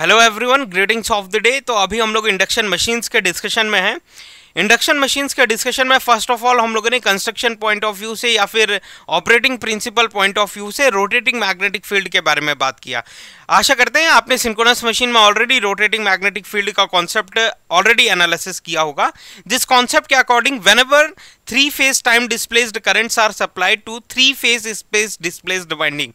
Hello everyone greetings of the day तो अभी हम लोग इंडक्शन मशीन्स के डिस्कशन में हैं इंडक्शन मशीन्स के डिस्कशन में फर्स्ट ऑफ ऑल हम लोगों ने कंस्ट्रक्शन पॉइंट ऑफ व्यू से या फिर operating principle point of view से रोटेटिंग मैग्नेटिक फील्ड के बारे में बात किया आशा करते हैं आपने सिंक्रोनस मशीन में ऑलरेडी रोटेटिंग मैग्नेटिक फील्ड का कॉन्सेप्ट ऑलरेडी एनालिसिस किया होगा जिस कॉन्सेप्ट के according when three phase time displaced currents are supplied to three phase space displaced winding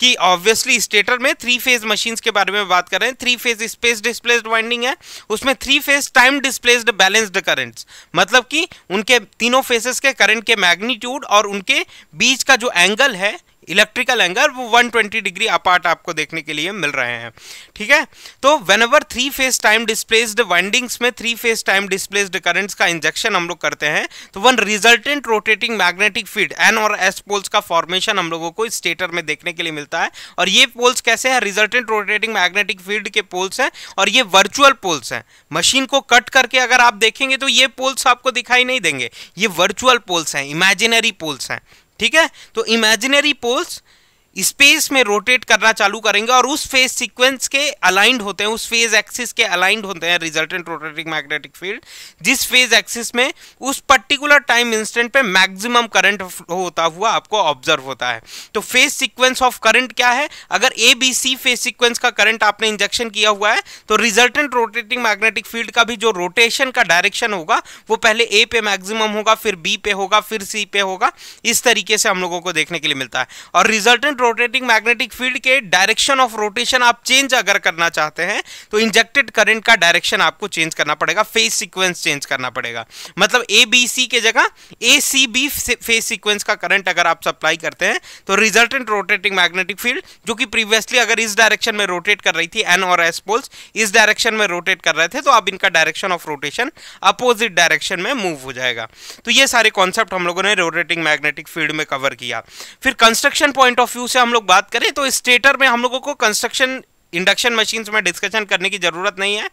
कि ऑब्वियसली स्टेटर में थ्री फेज मशीन्स के बारे में बात कर रहे हैं three phase space displaced winding है उसमें three phase time displaced balanced currents मतलब कि उनके तीनों फेसेस के करंट के मैग्नीट्यूड और उनके बीच का जो एंगल है इलेक्ट्रिकल एंगल वो 120 डिग्री अपार्ट आपको देखने के लिए मिल रहे हैं ठीक है तो whenever three phase time displaced windings में three phase time displaced currents का इंजेक्शन हम लोग करते हैं तो one resultant rotating magnetic field N और एस पोल्स का फॉर्मेशन हम लोगों को स्टेटर में देखने के लिए मिलता है और ये पोल्स कैसे हैं रिजल्टेंट रोटेटिंग मैग्नेटिक फील्ड के पोल्स हैं और ये वर्चुअल पोल्स हैं मशीन को कट करके अगर आप देखेंगे तो ये पोल्स आपको दिखाई नहीं देंगे ये वर्चुअल पोल्स हैं इमेजिनरी पोल्स हैं ठीक है तो इमेजिनरी पोल्स स्पेस में रोटेट करना चालू करेंगे और उस फेज सीक्वेंस के अलाइंड होते हैं उस फेज एक्सिस के अलाइंड होते हैं रिजल्टेंट रोटेटिंग मैग्नेटिक फील्ड जिस फेज एक्सिस में उस पर्टिकुलर टाइम इंस्टेंट पे मैक्सिमम करंट होता हुआ आपको ऑब्जर्व होता है तो फेज सीक्वेंस ऑफ करंट क्या है अगर A B C phase sequence का करंट आपने इंजेक्शन किया हुआ है तो रिजल्टेंट रोटेटिंग मैग्नेटिक फील्ड का भी जो रोटेशन का डायरेक्शन होगा वो पहले ए पे मैक्सिमम होगा फिर बी पे होगा फिर सी पे होगा इस तरीके से हम लोगों को देखने के लिए मिलता है और रिजल्टेंट रोटेटिंग मैग्नेटिक फील्ड के डायरेक्शन ऑफ रोटेशन आप चेंज अगर करना चाहते हैं तो इंजेक्टेड करंट का डायरेक्शन आपको चेंज करना पड़ेगा फेस सीक्वेंस चेंज करना पड़ेगा मतलब ए बी सी के जगह A C B phase sequence का करंट अगर आप सप्लाई करते हैं तो रिजल्टेंट रोटेटिंग मैग्नेटिक फील्ड जो कि प्रीवियसली अगर इस डायरेक्शन में रोटेट कर रही थी एन और एस पोल्स इस डायरेक्शन में रोटेट कर रहे थे तो आप इनका direction of rotation opposite direction में मूव हो जाएगा तो ये सारे कॉन्सेप्ट हम लोगों ने रोटेटिंग मैग्नेटिक फील्ड में कवर किया फिर कंस्ट्रक्शन पॉइंट ऑफ व्यू से हम लोग बात करें तो स्टेटर में हम लोगों को कंस्ट्रक्शन इंडक्शन मशीन में डिस्कशन करने की ज़रूरत नहीं है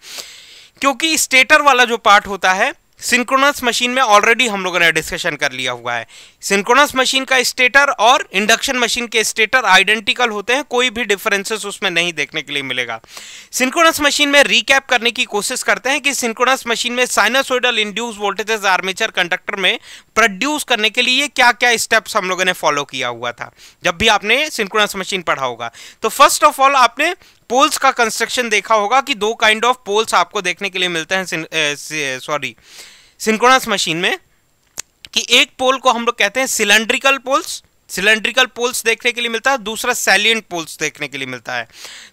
क्योंकि स्टेटर वाला जो पार्ट होता है सिंक्रोनस मशीन में ऑलरेडी हम लोगों ने डिस्कशन कर लिया हुआ है सिंक्रोनस मशीन का स्टेटर और इंडक्शन मशीन के स्टेटर आइडेंटिकल होते हैं कोई भी डिफरेंसेस उसमें नहीं देखने के लिए मिलेगा सिंक्रोनस मशीन में रिकैप करने की कोशिश करते हैं कि सिंक्रोनस मशीन में sinusoidal induce voltages armature conductor में प्रोड्यूस करने के लिए क्या क्या स्टेप्स हम लोगों ने फॉलो किया हुआ था जब भी आपने सिंक्रोनस मशीन पढ़ा होगा तो फर्स्ट ऑफ ऑल आपने पोल्स का कंस्ट्रक्शन देखा होगा कि दो काइंड ऑफ पोल्स आपको देखने के लिए मिलते हैं सॉरी सिंक्रोनस मशीन में कि एक पोल को हम लोग कहते हैं सिलेंड्रिकल पोल्स सिलेंड्रिकल पोल्स देखने के लिए मिलता है दूसरा सैलियंट पोल्स देखने के लिए मिलता है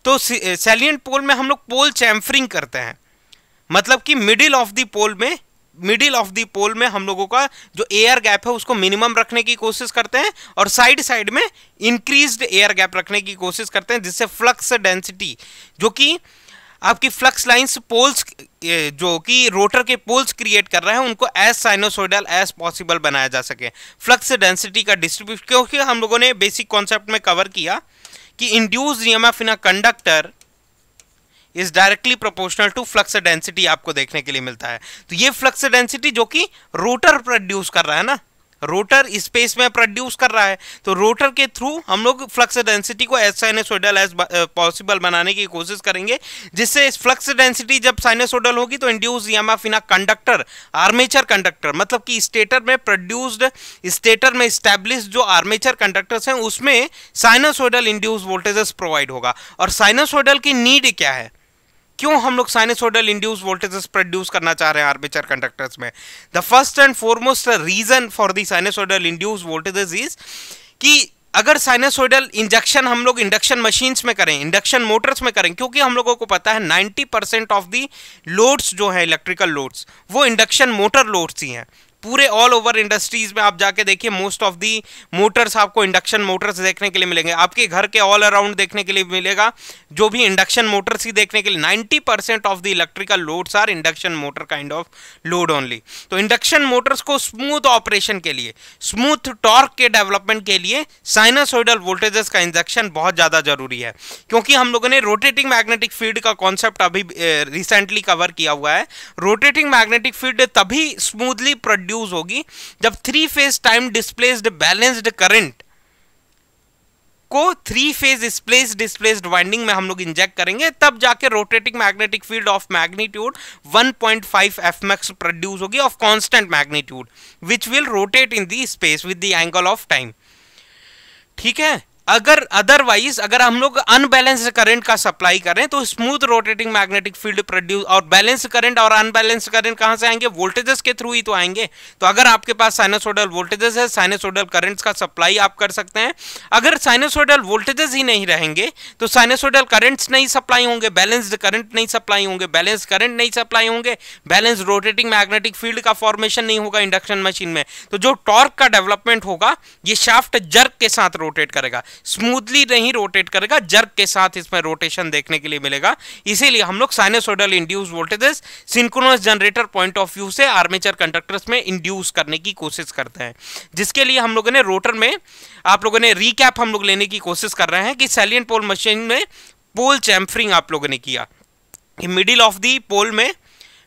तो सैलियंट पोल में हम लोग पोल चैम्फरिंग करते हैं मतलब कि मिडिल ऑफ द पोल में मिडिल ऑफ दी पोल में हम लोगों का जो एयर गैप है उसको मिनिमम रखने की कोशिश करते हैं और साइड साइड में इंक्रीज्ड एयर गैप रखने की कोशिश करते हैं जिससे फ्लक्स डेंसिटी जो कि आपकी फ्लक्स लाइंस पोल्स जो कि रोटर के पोल्स क्रिएट कर रहे हैं उनको एज साइनोसोइडल एज पॉसिबल बनाया जा सके फ्लक्स डेंसिटी का डिस्ट्रीब्यूट क्योंकि हम लोगों ने बेसिक कॉन्सेप्ट में कवर किया कि induce E M F in a conductor is directly proportional to flux density आपको देखने के लिए मिलता है तो ये फ्लक्स डेंसिटी जो कि रोटर प्रोड्यूस कर रहा है ना रोटर स्पेस में प्रोड्यूस कर रहा है तो रोटर के थ्रू हम लोग फ्लक्स डेंसिटी को एज साइनेसोडल एज पॉसिबल बनाने की कोशिश करेंगे जिससे फ्लक्स डेंसिटी जब ओडल होगी तो इंड्यूस यामाफिना कंडक्टर आर्मेचर कंडक्टर मतलब कि स्टेटर में प्रोड्यूस्ड स्टेटर में स्टैब्लिश जो आर्मेचर कंडक्टर्स हैं उसमें साइनसोडल इंड्यूस वोल्टेजेस प्रोवाइड होगा और साइनसोडल की नीड क्या है क्यों हम लोग साइनसोडल इंड्यूस वोल्टेजेस प्रोड्यूस करना चाह रहे हैं आर्मेचर कंडक्टर्स में the first and foremost reason for the sinusoidal induce voltages is कि अगर साइनसोडल इंजेक्शन हम लोग इंडक्शन मशीन्स में करें इंडक्शन मोटर्स में करें क्योंकि हम लोगों को पता है 90 परसेंट ऑफ दी लोड्स जो है इलेक्ट्रिकल लोड्स वो इंडक्शन मोटर लोड्स ही हैं पूरे ऑल ओवर इंडस्ट्रीज में आप जाके देखिए मोस्ट ऑफ दी मोटर्स आपको इंडक्शन मोटर्स देखने के लिए मिलेंगे आपके घर के ऑल अराउंड देखने के लिए मिलेगा जो भी इंडक्शन मोटर्स ही देखने के लिए ninety percent of the electrical loads are induction motor kind of load only तो इंडक्शन मोटर्स को स्मूथ ऑपरेशन के लिए स्मूथ टॉर्क के डेवलपमेंट के लिए साइनासोइडल वोल्टेजेस का इंजेक्शन बहुत ज़्यादा जरूरी है क्योंकि हम लोगों ने रोटेटिंग मैग्नेटिक फील्ड का कॉन्सेप्ट अभी रिसेंटली कवर किया हुआ है रोटेटिंग मैग्नेटिक फील्ड तभी स्मूथली प्रोड्यूस यूज होगी जब three phase time displaced balanced current को three phase space displaced winding में हम लोग इंजेक्ट करेंगे तब जाके rotating magnetic field of magnitude 1.5 F max produce होगी of constant magnitude which will rotate in the space with the angle of time ठीक है अगर अदरवाइज अगर हम लोग अनबैलेंस करंट का सप्लाई करें तो smooth rotating magnetic field produce और बैलेंस करंट और अनबैलेंस करंट कहां से आएंगे वोल्टेजेस के थ्रू ही तो आएंगे तो अगर आपके पास साइनोसोडल वोल्टेजेस है साइनसोडल करंट्स का सप्लाई आप कर सकते हैं अगर साइनोसोडल वोल्टेजेस ही नहीं रहेंगे तो साइनसोडल करंट्स नहीं सप्लाई होंगे बैलेंस्ड करंट नहीं सप्लाई होंगे बैलेंस करंट नहीं सप्लाई होंगे बैलेंस रोटेटिंग मैग्नेटिक फील्ड का फॉर्मेशन नहीं होगा इंडक्शन मशीन में तो जो टॉर्क का डेवलपमेंट होगा ये शाफ्ट जर्क के साथ रोटेट करेगा स्मूथली नहीं रोटेट करेगा जर्क के साथ इसमें रोटेशन देखने के लिए मिलेगा इसीलिए हम लोग sinusoidal induce voltages synchronous generator point of view से आर्मेचर कंडक्टर्स में इंड्यूस करने की कोशिश करते हैं जिसके लिए हम लोगों ने रोटर में आप लोगों ने रिकैप हम लोग लेने की कोशिश कर रहे हैं कि सैलियन पोल मशीन में पोल चैम्फरिंग आप लोगों ने किया मिडिल ऑफ दी पोल में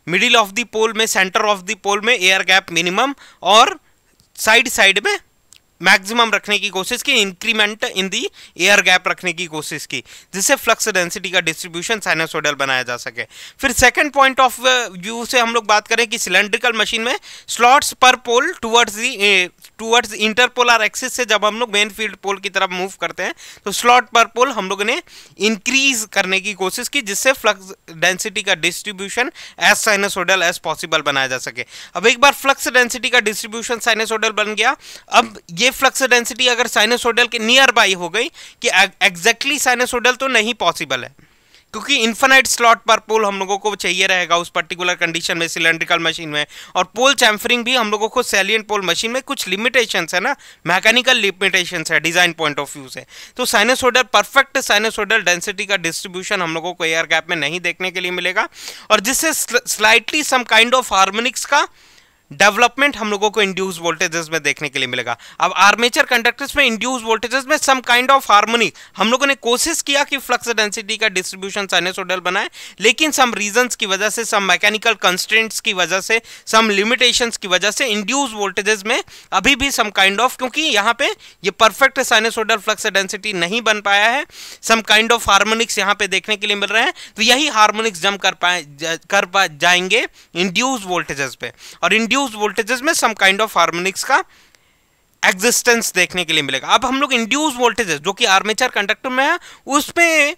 मिडिल ऑफ दी पोल में सेंटर ऑफ दी पोल में एयर गैप मिनिमम और साइड साइड में मैक्सिमम रखने की कोशिश की increment in the air gap रखने की कोशिश की जिससे फ्लक्स डेंसिटी का डिस्ट्रीब्यूशन साइनसोडल बनाया जा सके फिर सेकंड पॉइंट ऑफ व्यू से हम लोग बात करें कि सिलेंड्रिकल मशीन में स्लॉट्स पर pole towards the towards interpolar axis से जब हम लोग मेन फील्ड पोल की तरफ मूव करते हैं तो स्लॉट पर पोल हम लोग ने इंक्रीज करने की कोशिश की जिससे फ्लक्स डेंसिटी का distribution as sinusoidal as possible बनाया जा सके अब एक बार फ्लक्स डेंसिटी का डिस्ट्रीब्यूशन साइनसोडल बन गया अब ये फ्लक्स डेंसिटी अगर साइनोसोडल के नियर बाई हो गई कि एग्जैक्टली साइनोसोडल तो नहीं पॉसिबल है क्योंकि इन्फेनाइट स्लॉट पर पोल हम लोगों को चाहिए रहेगा उस पर्टिकुलर कंडीशन में सिलेंड्रिकल मशीन में और पोल चैम्फरिंग भी हम लोगों को सैलियंट पोल मशीन में कुछ लिमिटेशंस है ना मैकेनिकल लिमिटेशंस है डिज़ाइन पॉइंट ऑफ व्यू से तो साइनोसोडल परफेक्ट साइनोसोडल डेंसिटी का डिस्ट्रीब्यूशन हम लोगों को एयर गैप में नहीं देखने के लिए मिलेगा और जिससे slightly some kind of harmonics का डेवलपमेंट हम लोगों को इंड्यूस वोल्टेजेस में देखने के लिए मिलेगा अब आर्मेचर कंडक्टर्स में इंड्यूस वोल्टेजेस में सम काइंड ऑफ हार्मोनी हम लोगों ने कोशिश किया कि फ्लक्स डेंसिटी का डिस्ट्रीब्यूशन साइनसोडल बनाए लेकिन सम रीजंस की वजह से सम मैकेनिकल कंस्टेंट्स की वजह से सम लिमिटेशंस की वजह से इंड्यूस वोल्टेजेस में अभी भी सम काइंड ऑफ क्योंकि यहाँ पे ये परफेक्ट साइनसोडल फ्लक्स डेंसिटी नहीं बन पाया है सम काइंड ऑफ हार्मोनिक्स यहाँ पे देखने के लिए मिल रहे हैं तो यही हार्मोनिक्स जम कर पाए कर पा जाएंगे इंड्यूस वोल्टेजेस पे और इंड्यूस इंड्यूस वोल्टेजेस में सम काइंड ऑफ हार्मोनिक्स का एग्जिस्टेंस देखने के लिए मिलेगा अब हम लोग इंड्यूस वोल्टेजेस जो कि आर्मेचर कंडक्टर में है उसमें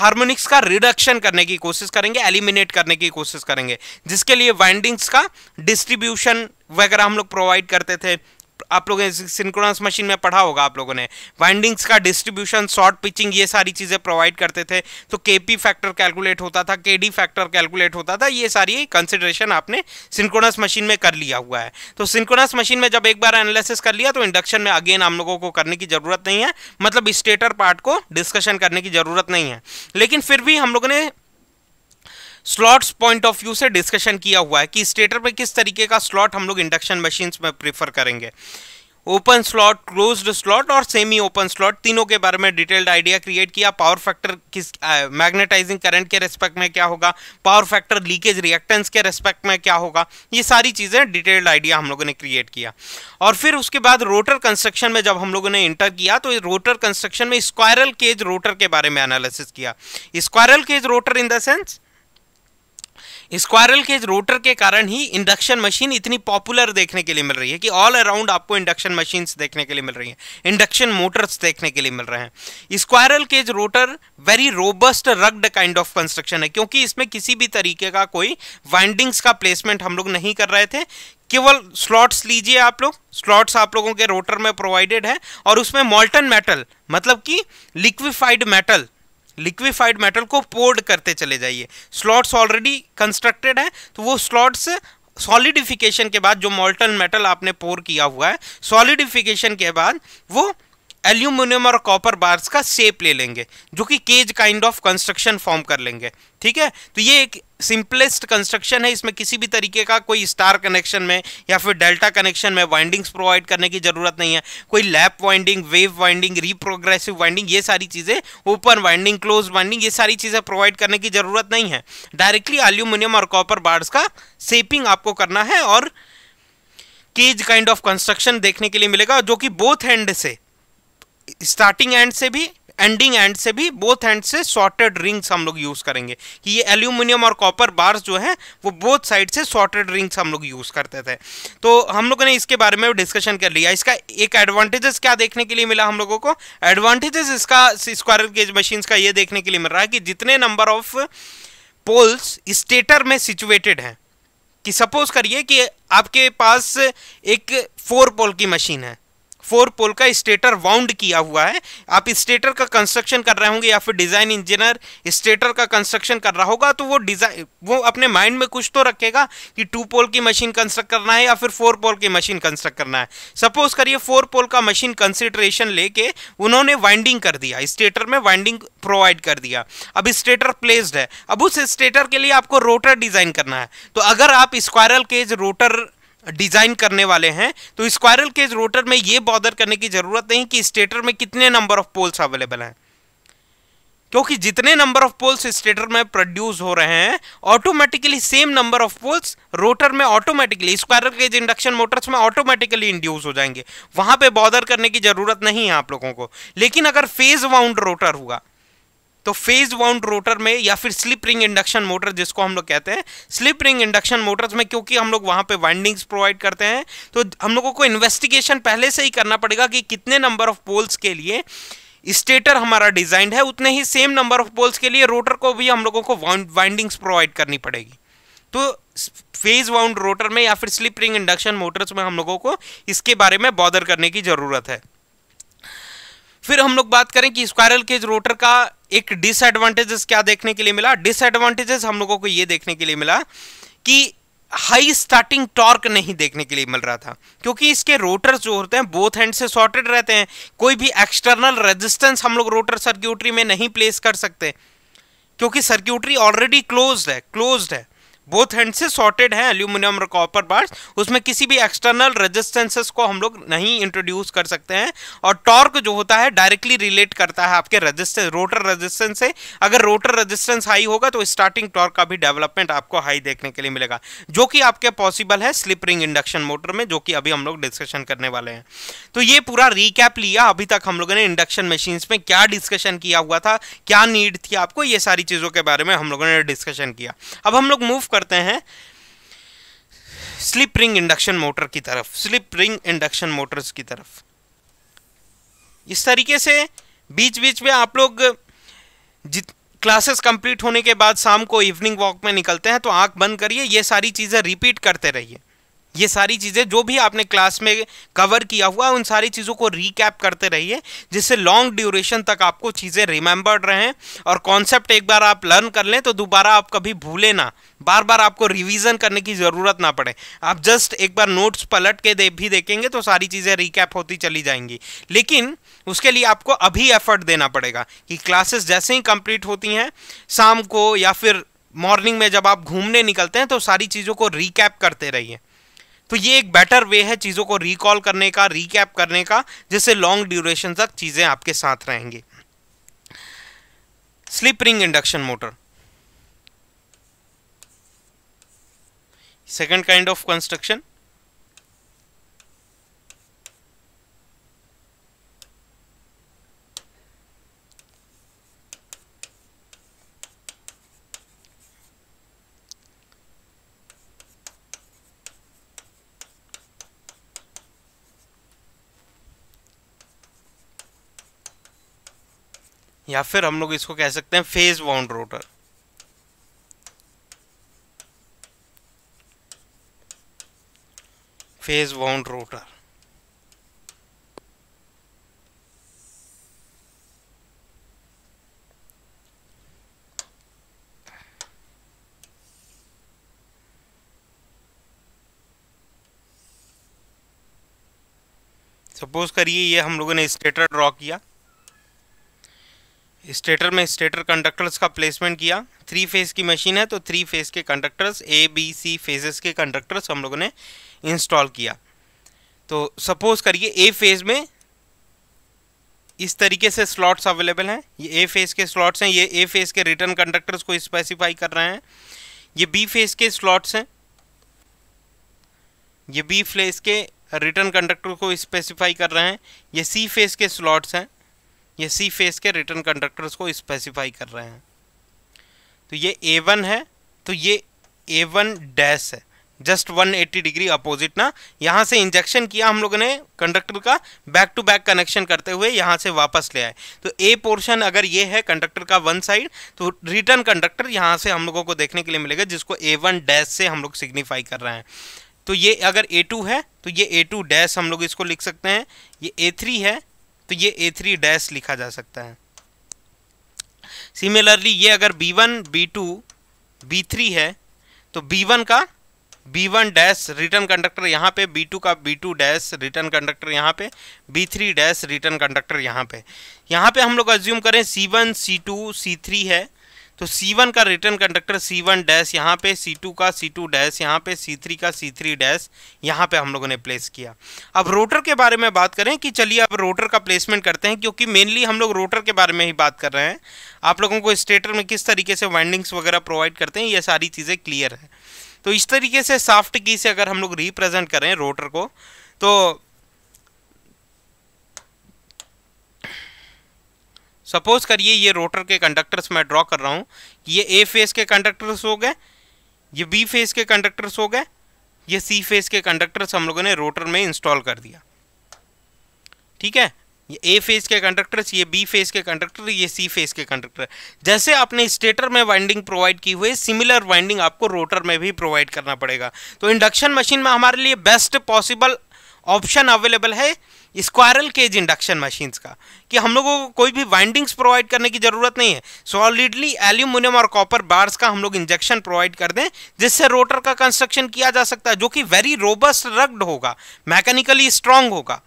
हार्मोनिक्स का रिडक्शन करने की कोशिश करेंगे एलिमिनेट करने की कोशिश करेंगे जिसके लिए वाइंडिंग्स का डिस्ट्रीब्यूशन वगैरह हम लोग प्रोवाइड करते थे आप लोगों ने सिंक्रोनस मशीन में पढ़ा होगा आप लोगों ने वाइंडिंग्स का डिस्ट्रीब्यूशन शॉर्ट पिचिंग ये सारी चीज़ें प्रोवाइड करते थे तो के पी फैक्टर कैलकुलेट होता था के डी फैक्टर कैलकुलेट होता था ये सारी कंसिडरेशन आपने सिंक्रोनस मशीन में कर लिया हुआ है तो सिंक्रोनस मशीन में जब एक बार एनालिसिस कर लिया तो इंडक्शन में अगेन हम लोगों को करने की ज़रूरत नहीं है मतलब स्टेटर पार्ट को डिस्कशन करने की ज़रूरत नहीं है लेकिन फिर भी हम लोगों ने स्लॉट्स पॉइंट ऑफ व्यू से डिस्कशन किया हुआ है कि स्टेटर पे किस तरीके का स्लॉट हम लोग इंडक्शन मशीन्स में प्रीफर करेंगे ओपन स्लॉट क्लोज स्लॉट और सेमी ओपन स्लॉट तीनों के बारे में डिटेल्ड आइडिया क्रिएट किया पावर फैक्टर किस मैग्नेटाइजिंग करंट के रेस्पेक्ट में क्या होगा पावर फैक्टर लीकेज रिएक्टेंस के रेस्पेक्ट में क्या होगा ये सारी चीज़ें डिटेल्ड आइडिया हम लोगों ने क्रिएट किया और फिर उसके बाद रोटर कंस्ट्रक्शन में जब हम लोगों ने इंटर किया तो रोटर कंस्ट्रक्शन में स्क्वायरल केज रोटर के बारे में एनालिसिस किया squirrel cage rotor in the sense squirrel cage rotor के कारण ही इंडक्शन मशीन इतनी पॉपुलर देखने के लिए मिल रही है कि ऑल अराउंड आपको इंडक्शन मशीन्स देखने के लिए मिल रही हैं इंडक्शन मोटर्स देखने के लिए मिल रहे हैं squirrel cage rotor very robust rugged kind of construction है क्योंकि इसमें किसी भी तरीके का कोई वाइंडिंग्स का प्लेसमेंट हम लोग नहीं कर रहे थे केवल स्लॉट्स लीजिए आप लोग स्लॉट्स आप लोगों के रोटर में प्रोवाइडेड है और उसमें मॉल्टन मेटल मतलब कि लिक्विफाइड मेटल लिक्विफाइड मेटल को पोर्ड करते चले जाइए स्लॉट्स ऑलरेडी कंस्ट्रक्टेड हैं तो वो स्लॉट्स सॉलिडिफिकेशन के बाद जो मोल्टन मेटल आपने पोर किया हुआ है सॉलिडिफिकेशन के बाद वो एल्यूमिनियम और कॉपर बार्स का शेप ले लेंगे जो कि cage kind of construction form कर लेंगे ठीक है तो ये एक सिंपलेस्ट कंस्ट्रक्शन है इसमें किसी भी तरीके का कोई स्टार कनेक्शन में या फिर डेल्टा कनेक्शन में वाइंडिंग्स प्रोवाइड करने की ज़रूरत नहीं है कोई lap winding wave winding retrogressive winding ये सारी चीज़ें ओपन वाइंडिंग क्लोज वाइंडिंग ये सारी चीज़ें प्रोवाइड करने की ज़रूरत नहीं है डायरेक्टली एल्यूमिनियम और कॉपर बार्स का सेपिंग आपको करना है और केज काइंड ऑफ कंस्ट्रक्शन देखने के लिए मिलेगा जो कि बोथ हैंड से स्टार्टिंग एंड से भी एंडिंग एंड से भी बोथ एंड से सॉर्टेड रिंग्स हम लोग यूज़ करेंगे कि ये एल्यूमिनियम और कॉपर बार्स जो हैं वो बोथ साइड से सॉर्टेड रिंग्स हम लोग यूज़ करते थे तो हम लोगों ने इसके बारे में डिस्कशन कर लिया इसका एक एडवांटेजेस क्या देखने के लिए मिला हम लोगों को एडवांटेजेस इसका स्क्वायर गेज मशीन का ये देखने के लिए मिल रहा है कि जितने नंबर ऑफ पोल्स स्टेटर में सिचुएटेड हैं कि सपोज करिए कि आपके पास एक फोर पोल की मशीन है फोर पोल का स्टेटर वाउंड किया हुआ है आप स्टेटर का कंस्ट्रक्शन कर रहे होंगे या फिर डिज़ाइन इंजीनियर स्टेटर का कंस्ट्रक्शन कर रहा होगा तो वो डिज़ाइन वो अपने माइंड में कुछ तो रखेगा कि टू पोल की मशीन कंस्ट्रक्ट करना है या फिर फोर पोल की मशीन कंस्ट्रक्ट करना है सपोज करिए फोर पोल का मशीन कंसिडरेशन लेके उन्होंने वाइंडिंग कर दिया स्टेटर में वाइंडिंग प्रोवाइड कर दिया अब स्टेटर प्लेस्ड है अब उस स्टेटर के लिए आपको रोटर डिज़ाइन करना है तो अगर आप स्क्वायरल केज रोटर डिज़ाइन करने वाले हैं तो स्क्वायरल केज रोटर में ये बॉर्डर करने की ज़रूरत नहीं कि स्टेटर में कितने नंबर ऑफ पोल्स अवेलेबल हैं क्योंकि जितने नंबर ऑफ पोल्स स्टेटर में प्रोड्यूस हो रहे हैं automatically same number of poles rotor में automatically squirrel cage induction motors में ऑटोमेटिकली इंड्यूस हो जाएंगे वहां पे बॉर्डर करने की ज़रूरत नहीं है आप लोगों को लेकिन अगर फेज वाउंड रोटर हुआ तो फेज वाउंड रोटर में या फिर स्लिप रिंग इंडक्शन मोटर जिसको हम लोग कहते हैं स्लिप रिंग इंडक्शन मोटर्स में क्योंकि हम लोग वहां पे वाइंडिंग्स प्रोवाइड करते हैं तो हम लोगों को इन्वेस्टिगेशन पहले से ही करना पड़ेगा कि कितने नंबर ऑफ पोल्स के लिए स्टेटर हमारा डिजाइन है उतने ही सेम नंबर ऑफ पोल्स के लिए रोटर को भी हम लोगों को वाइंडिंग्स प्रोवाइड करनी पड़ेगी तो फेज वाउंड रोटर में या फिर स्लिप रिंग इंडक्शन मोटर्स में हम लोगों को इसके बारे में बॉदर करने की ज़रूरत है फिर हम लोग बात करें कि स्क्वायरल केज रोटर का एक डिसएडवांटेजेस क्या देखने के लिए मिला डिसएडवांटेजेस हम लोगों को ये देखने के लिए मिला कि हाई स्टार्टिंग टॉर्क नहीं देखने के लिए मिल रहा था क्योंकि इसके रोटर्स जो होते हैं बोथ हैंड से सॉर्टेड रहते हैं कोई भी एक्सटर्नल रेजिस्टेंस हम लोग रोटर सर्क्यूटरी में नहीं प्लेस कर सकते क्योंकि सर्क्यूटरी ऑलरेडी क्लोज्ड है क्लोज्ड है बोथ हैंड से सॉर्टेड है एल्यूमिनियम और कॉपर बार्स उसमें किसी भी एक्सटर्नल रेजिस्टेंसेस को हम लोग नहीं इंट्रोड्यूस कर सकते हैं और टॉर्क जो होता है डायरेक्टली रिलेट करता है आपके रेजिस्टेंस रोटर रेजिस्टेंस से अगर रोटर रेजिस्टेंस हाई होगा तो स्टार्टिंग टॉर्क का भी डेवलपमेंट आपको हाई देखने के लिए मिलेगा जो कि आपके पॉसिबल है स्लिप रिंग इंडक्शन मोटर में जो कि अभी हम लोग डिस्कशन करने वाले हैं तो ये पूरा रिकैप लिया अभी तक हम लोगों ने इंडक्शन मशीन्स में क्या डिस्कशन किया हुआ था क्या नीड थी आपको ये सारी चीज़ों के बारे में हम लोगों ने डिस्कशन किया अब हम लोग मूव करते हैं स्लिप रिंग इंडक्शन मोटर की तरफ स्लिप रिंग इंडक्शन मोटर्स की तरफ इस तरीके से बीच बीच में आप लोग जित क्लासेस कंप्लीट होने के बाद शाम को इवनिंग वॉक में निकलते हैं तो आंख बंद करिए ये सारी चीज़ें रिपीट करते रहिए ये सारी चीज़ें जो भी आपने क्लास में कवर किया हुआ उन सारी चीज़ों को रीकैप करते रहिए जिससे लॉन्ग ड्यूरेशन तक आपको चीज़ें रिमेंबर्ड रहें और कॉन्सेप्ट एक बार आप लर्न कर लें तो दोबारा आप कभी भूले ना बार बार आपको रिवीजन करने की ज़रूरत ना पड़े आप जस्ट एक बार नोट्स पलट के दे भी देखेंगे तो सारी चीज़ें रिकैप होती चली जाएंगी लेकिन उसके लिए आपको अभी एफर्ट देना पड़ेगा कि क्लासेस जैसे ही कंप्लीट होती हैं शाम को या फिर मॉर्निंग में जब आप घूमने निकलते हैं तो सारी चीज़ों को रिकैप करते रहिए तो ये एक बेटर वे है चीज़ों को रिकॉल करने का रिकैप करने का जिससे लॉन्ग ड्यूरेशन तक चीज़ें आपके साथ रहेंगी slip ring induction motor second kind of construction या फिर हम लोग इसको कह सकते हैं phase wound rotor phase wound rotor suppose करिए ये हम लोगों ने स्टेटर ड्रॉ किया स्टेटर में स्टेटर कंडक्टर्स का प्लेसमेंट किया थ्री फेज की मशीन है तो थ्री फेज के conductors A B C phases के कंडक्टर्स हम लोगों ने इंस्टॉल किया तो सपोज करिए ए फेज में इस तरीके से स्लॉट्स अवेलेबल हैं ये ए फेज के स्लॉट्स हैं ये ए फेज के रिटर्न कंडक्टर्स को स्पेसिफाई कर रहे हैं ये बी फेज के स्लॉट्स हैं ये बी फेज के रिटर्न कंडक्टर को स्पेसिफाई कर रहे हैं ये सी फेज के स्लॉट्स हैं ये सी फेस के रिटर्न कंडक्टर्स को स्पेसिफाई कर रहे हैं तो ये ए वन है तो ये ए वन डैश है जस्ट 180 डिग्री अपोजिट ना यहाँ से इंजेक्शन किया हम लोगों ने कंडक्टर का बैक टू बैक कनेक्शन करते हुए यहाँ से वापस ले आए तो ए पोर्शन अगर ये है कंडक्टर का वन साइड तो रिटर्न कंडक्टर यहाँ से हम लोगों को देखने के लिए मिलेगा जिसको ए वन डैश से हम लोग सिग्निफाई कर रहे हैं तो ये अगर ए टू है तो ये ए टू डैश हम लोग इसको लिख सकते हैं ये ए थ्री है तो ये ए थ्री डैश लिखा जा सकता है सिमिलरली ये अगर B one B two B three है तो बी वन का B one dash return conductor यहाँ पे बी टू का B two dash return conductor यहाँ पे B three dash return conductor यहाँ पे यहाँ पे हम लोग एज्यूम करें C one C two C three है तो C1 का रिटर्न कंडक्टर C1 डैश यहाँ पे C2 का C2 डैश यहाँ पे C3 का C3 डैश यहाँ पर हम लोगों ने प्लेस किया अब रोटर के बारे में बात करें कि चलिए अब रोटर का प्लेसमेंट करते हैं क्योंकि मेनली हम लोग रोटर के बारे में ही बात कर रहे हैं आप लोगों को स्टेटर में किस तरीके से वाइंडिंग्स वगैरह प्रोवाइड करते हैं ये सारी चीज़ें क्लियर हैं तो इस तरीके से साफ्ट की से अगर हम लोग रिप्रेजेंट करें रोटर को तो सपोज करिए ये रोटर के कंडक्टर्स मैं ड्रॉ कर रहा हूँ ये ए फेस के कंडक्टर्स हो गए ये बी फेस के कंडक्टर्स हो गए ये सी फेस के कंडक्टर्स हम लोगों ने रोटर में इंस्टॉल कर दिया ठीक है ये ए फेस के कंडक्टर्स ये बी फेस के कंडक्टर ये सी फेस के कंडक्टर जैसे आपने स्टेटर में वाइंडिंग प्रोवाइड की हुई सिमिलर वाइंडिंग आपको रोटर में भी प्रोवाइड करना पड़ेगा तो इंडक्शन मशीन में हमारे लिए बेस्ट पॉसिबल ऑप्शन अवेलेबल है स्क्वायरल केज इंडक्शन मशीन्स का कि हम लोगों को कोई भी वाइंडिंग्स प्रोवाइड करने की ज़रूरत नहीं है सॉलिडली एल्यूमिनियम और कॉपर बार्स का हम लोग इंजेक्शन प्रोवाइड कर दें जिससे रोटर का कंस्ट्रक्शन किया जा सकता है जो कि वेरी रोबस्ट रग्ड होगा मैकेनिकली स्ट्रांग होगा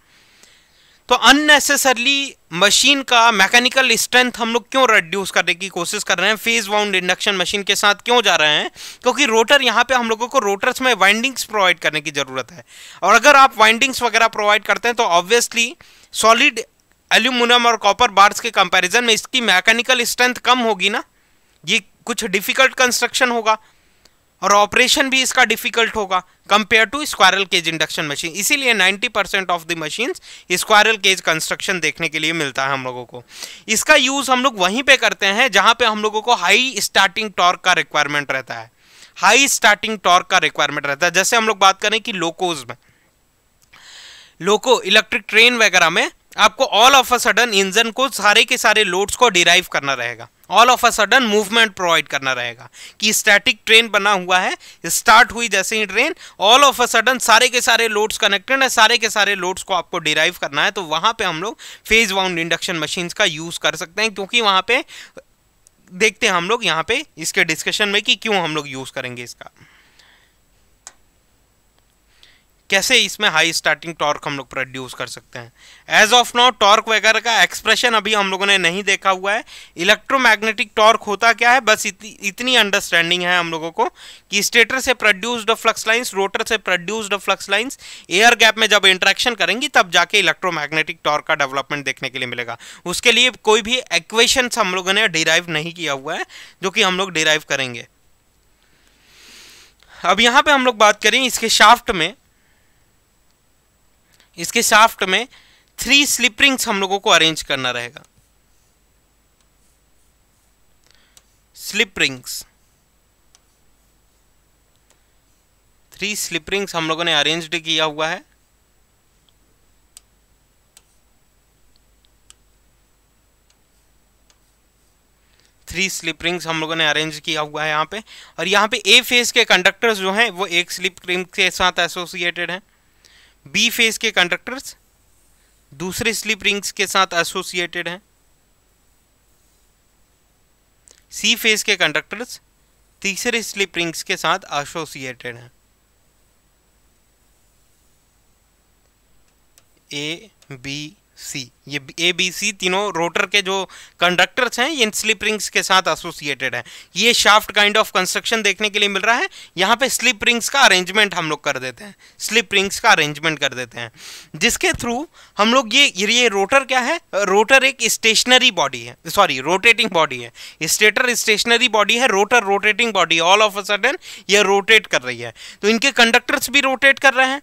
तो अननेसेसरली मशीन का मैकेनिकल स्ट्रेंथ हम लोग क्यों रिड्यूस करने की कोशिश कर रहे हैं फेज वाउंड इंडक्शन मशीन के साथ क्यों जा रहे हैं क्योंकि रोटर यहाँ पे हम लोगों को रोटर्स में वाइंडिंग्स प्रोवाइड करने की ज़रूरत है और अगर आप वाइंडिंग्स वगैरह प्रोवाइड करते हैं तो ऑब्वियसली सॉलिड एल्यूमिनियम और कॉपर बार्स के कंपेरिजन में इसकी मैकेनिकल स्ट्रेंथ कम होगी ना ये कुछ डिफ़िकल्ट कंस्ट्रक्शन होगा और ऑपरेशन भी इसका डिफिकल्ट होगा compare to squirrel cage induction machine इसीलिए 90 percent of the machines squirrel cage construction देखने के लिए मिलता है हम लोगों को इसका यूज़ हम लोग वहीं पे करते हैं जहां पे हम लोगों को हाई स्टार्टिंग टॉर्क का रिक्वायरमेंट रहता है हाई स्टार्टिंग टॉर्क का रिक्वायरमेंट रहता है जैसे हम लोग बात करें कि लोकोज में लोको इलेक्ट्रिक ट्रेन वगैरह में आपको all of a sudden engine को सारे के सारे लोड्स को डिराइव करना रहेगा all of a sudden movement provide करना रहेगा कि स्टैटिक ट्रेन बना हुआ है स्टार्ट हुई जैसे ही train all of a sudden सारे के सारे लोड्स कनेक्टेड है सारे के सारे लोड्स को आपको डिराइव करना है तो वहाँ पे हम लोग फेज वाउंड इंडक्शन मशीन्स का यूज़ कर सकते हैं क्योंकि वहाँ पे देखते हैं हम लोग यहाँ पे इसके डिस्कशन में कि क्यों हम लोग यूज़ करेंगे इसका कैसे इसमें हाई स्टार्टिंग टॉर्क हम लोग प्रोड्यूस कर सकते हैं एज ऑफ नाउ टॉर्क वगैरह का एक्सप्रेशन अभी हम लोगों ने नहीं देखा हुआ है इलेक्ट्रोमैग्नेटिक टॉर्क होता क्या है बस इतनी इतनी अंडरस्टैंडिंग है हम लोगों को कि स्टेटर से प्रोड्यूस्ड फ्लक्स लाइंस रोटर से produced flux lines air gap में जब इंट्रैक्शन करेंगी तब जाके इलेक्ट्रोमैग्नेटिक टॉर्क का डेवलपमेंट देखने के लिए मिलेगा उसके लिए कोई भी एक्वेशन हम लोगों ने डिराइव नहीं किया हुआ है जो कि हम लोग डिराइव करेंगे अब यहाँ पे हम लोग बात करें इसके शाफ्ट में इसके शाफ्ट में थ्री स्लिप रिंग्स हम लोगों को अरेंज करना रहेगा slip rings three slip rings हम लोगों ने अरेंज्ड किया हुआ है थ्री स्लिप रिंग्स हम लोगों ने अरेंज किया हुआ है यहाँ पे और यहाँ पे ए फेस के कंडक्टर्स जो हैं वो एक स्लिप रिंग के साथ एसोसिएटेड हैं बी फेज के कंडक्टर्स दूसरे स्लिप रिंग्स के साथ एसोसिएटेड हैं सी फेज के कंडक्टर्स तीसरे स्लिप रिंग्स के साथ एसोसिएटेड हैं ए बी सी ये ए बी सी तीनों रोटर के जो कंडक्टर्स हैं ये स्लिप रिंग्स के साथ एसोसिएटेड हैं ये शाफ्ट काइंड ऑफ कंस्ट्रक्शन देखने के लिए मिल रहा है यहाँ पे स्लिप रिंग्स का अरेंजमेंट हम लोग कर देते हैं स्लिप रिंग्स का अरेंजमेंट कर देते हैं जिसके थ्रू हम लोग ये ये रोटर क्या है रोटर एक स्टेशनरी बॉडी है सॉरी रोटेटिंग बॉडी है स्टेटर स्टेशनरी बॉडी है rotor rotating body all of a sudden ये रोटेट कर रही है तो इनके कंडक्टर्स भी रोटेट कर रहे हैं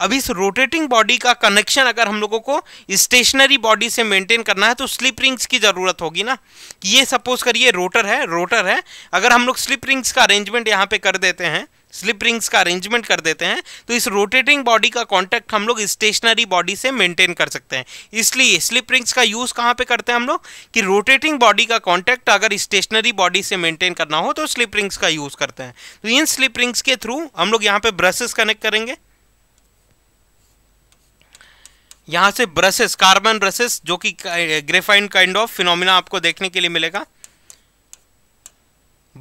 अब इस रोटेटिंग बॉडी का कनेक्शन अगर हम लोगों को स्टेशनरी बॉडी से मेंटेन करना है तो स्लिप रिंग्स की ज़रूरत होगी ना ये सपोज करिए रोटर है रोटर है अगर हम लोग स्लिप रिंग्स का अरेंजमेंट यहाँ पे कर देते हैं स्लिप रिंग्स का अरेंजमेंट कर देते हैं तो इस रोटेटिंग बॉडी का कांटेक्ट हम लोग स्टेशनरी बॉडी से मेंटेन कर सकते हैं इसलिए स्लिप रिंग्स का यूज़ कहाँ पे करते हैं हम लोग कि रोटेटिंग बॉडी का कांटेक्ट अगर स्टेशनरी बॉडी से मेंटेन करना हो तो स्लिप रिंग्स का यूज़ करते हैं तो इन स्लिप रिंग्स के थ्रू हम लोग यहाँ पे ब्रशेस कनेक्ट करेंगे यहाँ से ब्रशेस कार्बन ब्रशेस जो कि ग्रेफाइन काइंड ऑफ फिनोमिना आपको देखने के लिए मिलेगा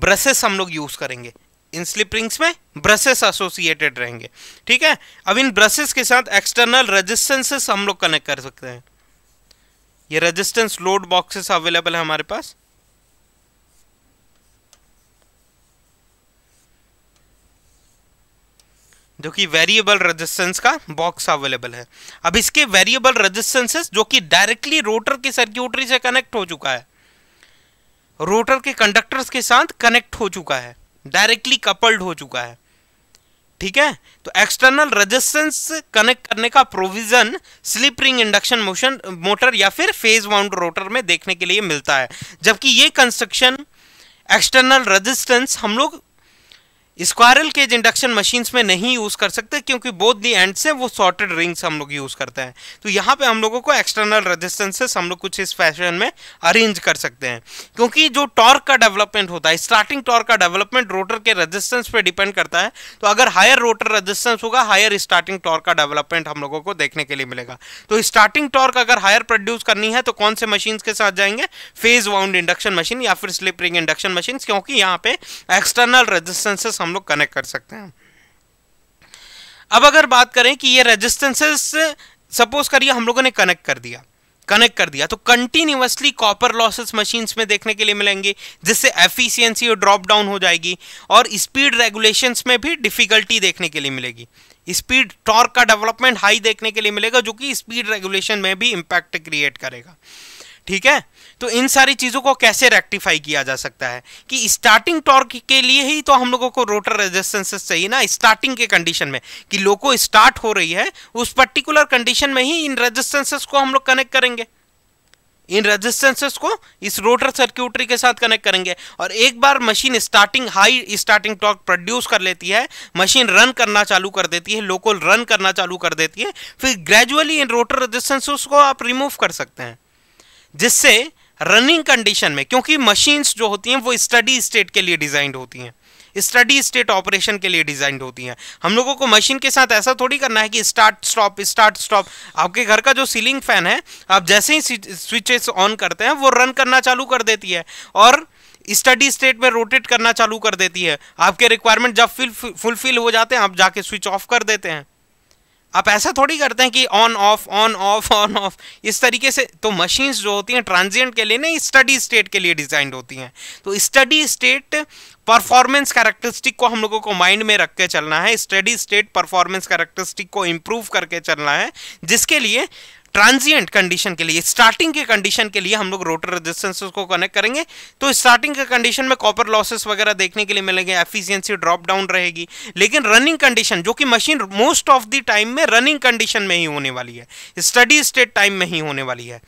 ब्रसेस हम लोग यूज़ करेंगे इन स्लिप रिंग्स में ब्रसेस एसोसिएटेड रहेंगे ठीक है अब इन ब्रशेस के साथ एक्सटर्नल रेजिस्टेंसेस हम लोग कनेक्ट कर सकते हैं ये रेजिस्टेंस लोड बॉक्सेस अवेलेबल है हमारे पास जो कि वेरिएबल रेजिस्टेंस का बॉक्स अवेलेबल है अब इसके वेरिएबल रेजिस्टेंसेस जो कि डायरेक्टली रोटर की सर्क्यूटरी से कनेक्ट हो चुका है रोटर के कंडक्टर्स के साथ कनेक्ट हो चुका है डायरेक्टली कपल्ड हो चुका है ठीक है तो एक्सटर्नल रेजिस्टेंस कनेक्ट करने का provision slip ring induction motion motor या फिर फेज वाउंड रोटर में देखने के लिए मिलता है जबकि ये कंस्ट्रक्शन एक्सटर्नल रेजिस्टेंस हम लोग स्क्वायरल केज इंडक्शन मशीन्स में नहीं यूज़ कर सकते क्योंकि बोथ दी एंड से वो सॉर्टेड रिंग्स हम लोग यूज़ करते हैं तो यहाँ पे हम लोगों को एक्सटर्नल रेजिस्टेंसेस हम लोग कुछ इस फैशन में अरेंज कर सकते हैं क्योंकि जो टॉर्क का डेवलपमेंट होता है स्टार्टिंग टॉर्क का डेवलपमेंट रोटर के रजिस्टेंस पर डिपेंड करता है तो अगर हायर रोटर रजिस्टेंस होगा हायर स्टार्टिंग टॉर्क का डेवलपमेंट हम लोगों को देखने के लिए मिलेगा तो स्टार्टिंग टॉर्क अगर हायर प्रोड्यूस करनी है तो कौन से मशीन्स के साथ जाएंगे फेज वाउंड इंडक्शन मशीन या फिर स्लिप रिंग इंडक्शन मशीन क्योंकि यहाँ पे एक्सटर्नल रजिस्टेंसेस हम लोग कनेक्ट कर सकते हैं अब अगर बात करें कि ये रेजिस्टेंसेस सपोज करिए हम लोगों ने कनेक्ट कर दिया कनेक्ट कर दिया तो कंटिन्यूसली कॉपर लॉसेस मशीन्स में देखने के लिए मिलेंगे जिससे एफिशिएंसी ड्रॉप डाउन हो जाएगी और स्पीड रेगुलेशंस में भी डिफिकल्टी देखने के लिए मिलेगी स्पीड टॉर्क का डेवलपमेंट हाई देखने के लिए मिलेगा जो कि स्पीड रेगुलेशन में भी इम्पैक्ट क्रिएट करेगा ठीक है तो इन सारी चीज़ों को कैसे रेक्टिफाई किया जा सकता है कि स्टार्टिंग टॉर्क के लिए ही तो हम लोगों को रोटर रेजिस्टेंसेस चाहिए ना स्टार्टिंग के कंडीशन में कि लोको स्टार्ट हो रही है उस पर्टिकुलर कंडीशन में ही इन रेजिस्टेंसेस को हम लोग कनेक्ट करेंगे इन रेजिस्टेंसेस को इस रोटर सर्क्यूटरी के साथ कनेक्ट करेंगे और एक बार machine starting high starting torque produce कर लेती है मशीन रन करना चालू कर देती है लोकल रन करना चालू कर देती है फिर ग्रेजुअली इन रोटर रेजिस्टेंसेस को आप रिमूव कर सकते हैं जिससे रनिंग कंडीशन में क्योंकि मशीन्स जो होती हैं वो स्टडी स्टेट के लिए डिजाइंड होती हैं स्टडी स्टेट ऑपरेशन के लिए डिजाइंड होती हैं हम लोगों को मशीन के साथ ऐसा थोड़ी करना है कि स्टार्ट स्टॉप स्टार्ट स्टॉप आपके घर का जो सीलिंग फैन है आप जैसे ही स्विचेस ऑन करते हैं वो रन करना चालू कर देती है और स्टडी स्टेट में रोटेट करना चालू कर देती है आपके रिक्वायरमेंट जब फुलफिल हो जाते हैं आप जाके स्विच ऑफ कर देते हैं आप ऐसा थोड़ी करते हैं कि on off on off on off इस तरीके से तो मशीन्स जो होती हैं ट्रांजिएंट के लिए नहीं स्टडी स्टेट के लिए डिजाइंड होती हैं तो स्टडी स्टेट परफॉर्मेंस कैरेक्टरिस्टिक को हम लोगों को माइंड में रख के चलना है स्टडी स्टेट परफॉर्मेंस कैरेक्टरिस्टिक को इम्प्रूव करके चलना है जिसके लिए ट्रांजिएंट कंडीशन के लिए स्टार्टिंग के कंडीशन के लिए हम लोग रोटर रेजिस्टेंस को कनेक्ट करेंगे तो स्टार्टिंग के कंडीशन में कॉपर लॉसेस वगैरह देखने के लिए मिलेंगे एफिशिएंसी ड्रॉप डाउन रहेगी लेकिन रनिंग कंडीशन जो कि machine most of the time में रनिंग कंडीशन में ही होने वाली है स्टडी स्टेट टाइम में ही होने वाली है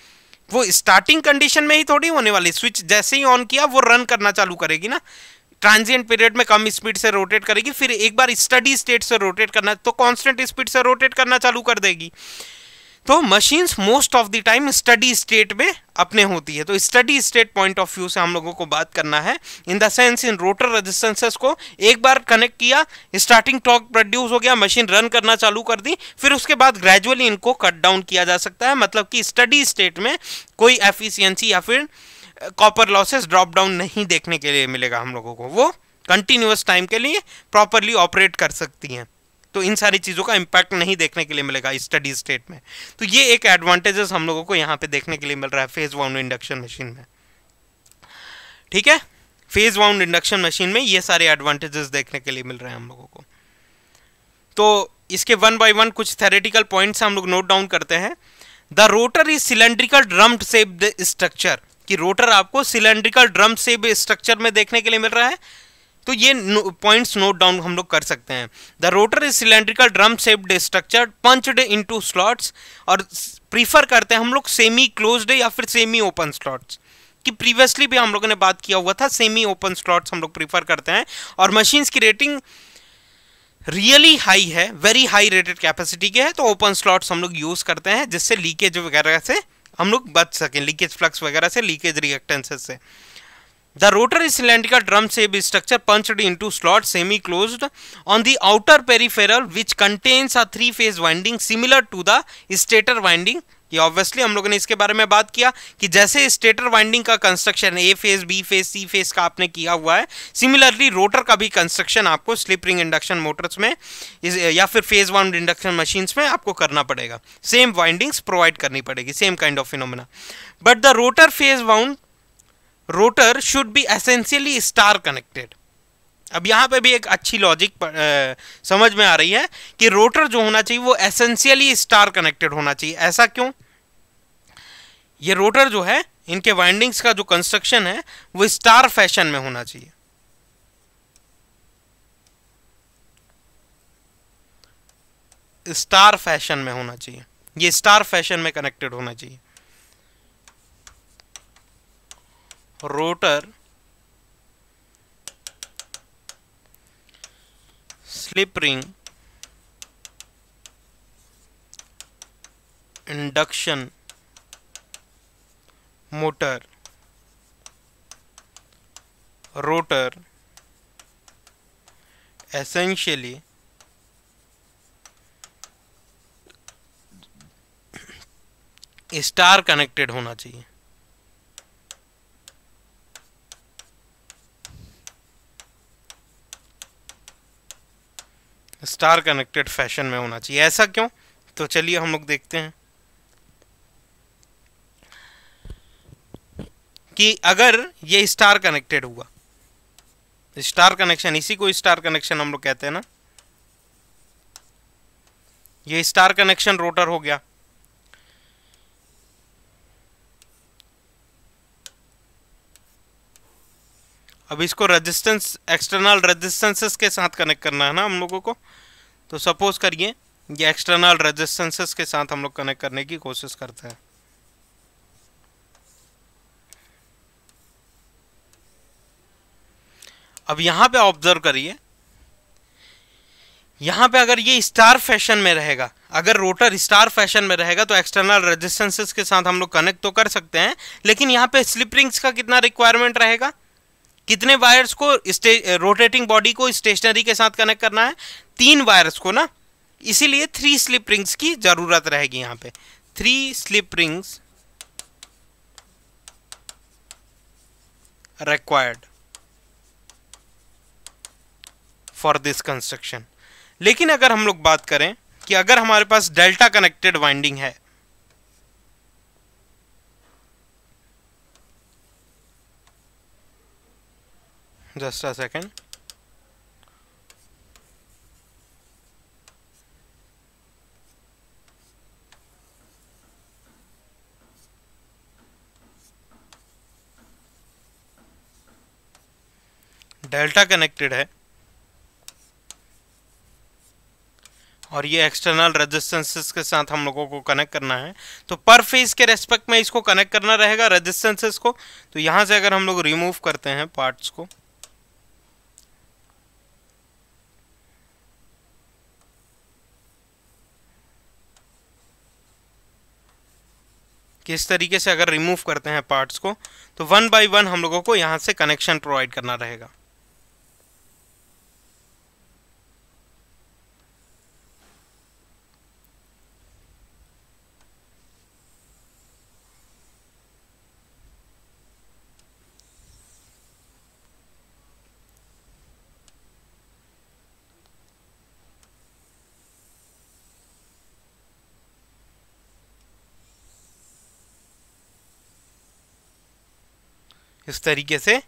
वो स्टार्टिंग कंडीशन में ही थोड़ी होने वाली स्विच जैसे ही ऑन किया वो रन करना चालू करेगी ना ट्रांजिएंट पीरियड में कम स्पीड से रोटेट करेगी फिर एक बार स्टडी स्टेट से रोटेट करना तो कांस्टेंट स्पीड से रोटेट करना चालू कर देगी तो machines most of the time steady state में अपने होती है तो steady state point of view से हम लोगों को बात करना है इन द सेंस इन रोटर रेजिस्टेंसेस को एक बार कनेक्ट किया स्टार्टिंग टॉक प्रोड्यूस हो गया मशीन रन करना चालू कर दी फिर उसके बाद ग्रेजुअली इनको कट डाउन किया जा सकता है मतलब कि स्टडी स्टेट में कोई एफिशियंसी या फिर कॉपर लॉसेस ड्रॉप डाउन नहीं देखने के लिए मिलेगा हम लोगों को वो कंटिन्यूस टाइम के लिए प्रॉपरली ऑपरेट कर सकती हैं तो इन सारी चीज़ों का इम्पैक्ट नहीं देखने के लिए मिलेगा स्टडी स्टेट में तो ये एक एडवांटेजेस हम लोगों को यहाँ पे देखने के लिए मिल रहा है फेज़ वाउंड इंडक्शन मशीन में ठीक है फेज वाउंड इंडक्शन मशीन में ये सारे एडवांटेजेस देखने के लिए मिल रहे हैं हम लोगों को तो इसके वन बाई वन कुछ थेरेटिकल पॉइंट्स हम लोग नोट डाउन करते हैं the rotor is cylindrical drum shape structure कि रोटर आपको सिलेंड्रिकल ड्रम सेप स्ट्रक्चर में देखने के लिए मिल रहा है तो ये पॉइंट्स नोट डाउन हम लोग कर सकते हैं the rotor is cylindrical drum shaped structure punched into slots और प्रीफर करते हैं हम लोग सेमी क्लोज्ड या फिर सेमी ओपन स्लॉट्स कि प्रीवियसली भी हम लोगों ने बात किया हुआ था सेमी ओपन स्लॉट्स हम लोग प्रीफर करते हैं और मशीन्स की रेटिंग रियली हाई है वेरी हाई रेटेड कैपेसिटी के है तो ओपन स्लॉट्स हम लोग यूज़ करते हैं जिससे लीकेज वगैरह से हम लोग बच सकें लीकेज फ्लक्स वगैरह से लीकेज रिएक्टेंसेस से The rotor is cylindrical drum structure structure punched into slot semi closed on the outer peripheral which contains a three phase winding similar to the stator winding कि obviously हम लोगों ने इसके बारे में बात किया कि जैसे स्टेटर वाइंडिंग का construction A phase B phase C phase का आपने किया हुआ है सिमिलरली रोटर का भी कंस्ट्रक्शन आपको स्लिप रिंग इंडक्शन मोटर्स में या फिर फेज वाउंड इंडक्शन मशीन्स में आपको करना पड़ेगा सेम वाइंडिंग्स प्रोवाइड करनी पड़ेगी same kind of phenomena but the rotor phase wound rotor should be essentially star connected अब यहाँ पे भी एक अच्छी लॉजिक समझ में आ रही है कि रोटर जो होना चाहिए वो एसेंशियली स्टार कनेक्टेड होना चाहिए ऐसा क्यों ये रोटर जो है इनके वाइंडिंग्स का जो कंस्ट्रक्शन है वो स्टार फैशन में होना चाहिए स्टार फैशन में होना चाहिए ये स्टार फैशन में कनेक्टेड होना चाहिए rotor slip ring induction motor rotor essentially star connected होना चाहिए स्टार कनेक्टेड फैशन में होना चाहिए ऐसा क्यों तो चलिए हम लोग देखते हैं कि अगर ये स्टार कनेक्टेड हुआ स्टार कनेक्शन इसी को स्टार कनेक्शन हम लोग कहते हैं ना ये स्टार कनेक्शन रोटर हो गया अब इसको रेजिस्टेंस एक्सटर्नल रेजिस्टेंसेस के साथ कनेक्ट करना है ना हम लोगों को तो सपोज करिए ये एक्सटर्नल रेजिस्टेंसेस के साथ हम लोग कनेक्ट करने की कोशिश करते हैं अब यहां पे ऑब्जर्व करिए यहां पे अगर ये स्टार फैशन में रहेगा अगर रोटर स्टार फैशन में रहेगा तो एक्सटर्नल रेजिस्टेंसेस के साथ हम लोग कनेक्ट तो कर सकते हैं लेकिन यहां पे स्लिप रिंग्स का कितना रिक्वायरमेंट रहेगा कितने वायर्स को रोटेटिंग बॉडी को स्टेशनरी के साथ कनेक्ट करना है तीन वायर्स को ना इसीलिए थ्री स्लिप रिंग्स की ज़रूरत रहेगी यहाँ पे three slip rings required for this construction लेकिन अगर हम लोग बात करें कि अगर हमारे पास डेल्टा कनेक्टेड वाइंडिंग है just a second delta connected है और ये एक्सटर्नल रेजिस्टेंसेस के साथ हम लोगों को कनेक्ट करना है तो पर फेज के रेस्पेक्ट में इसको कनेक्ट करना रहेगा रेजिस्टेंसेस को तो यहां से अगर हम लोग रिमूव करते हैं पार्ट्स को कि इस तरीके से अगर रिमूव करते हैं पार्ट्स को तो वन बाय वन हम लोगों को यहाँ से कनेक्शन प्रोवाइड करना रहेगा इस तरीके से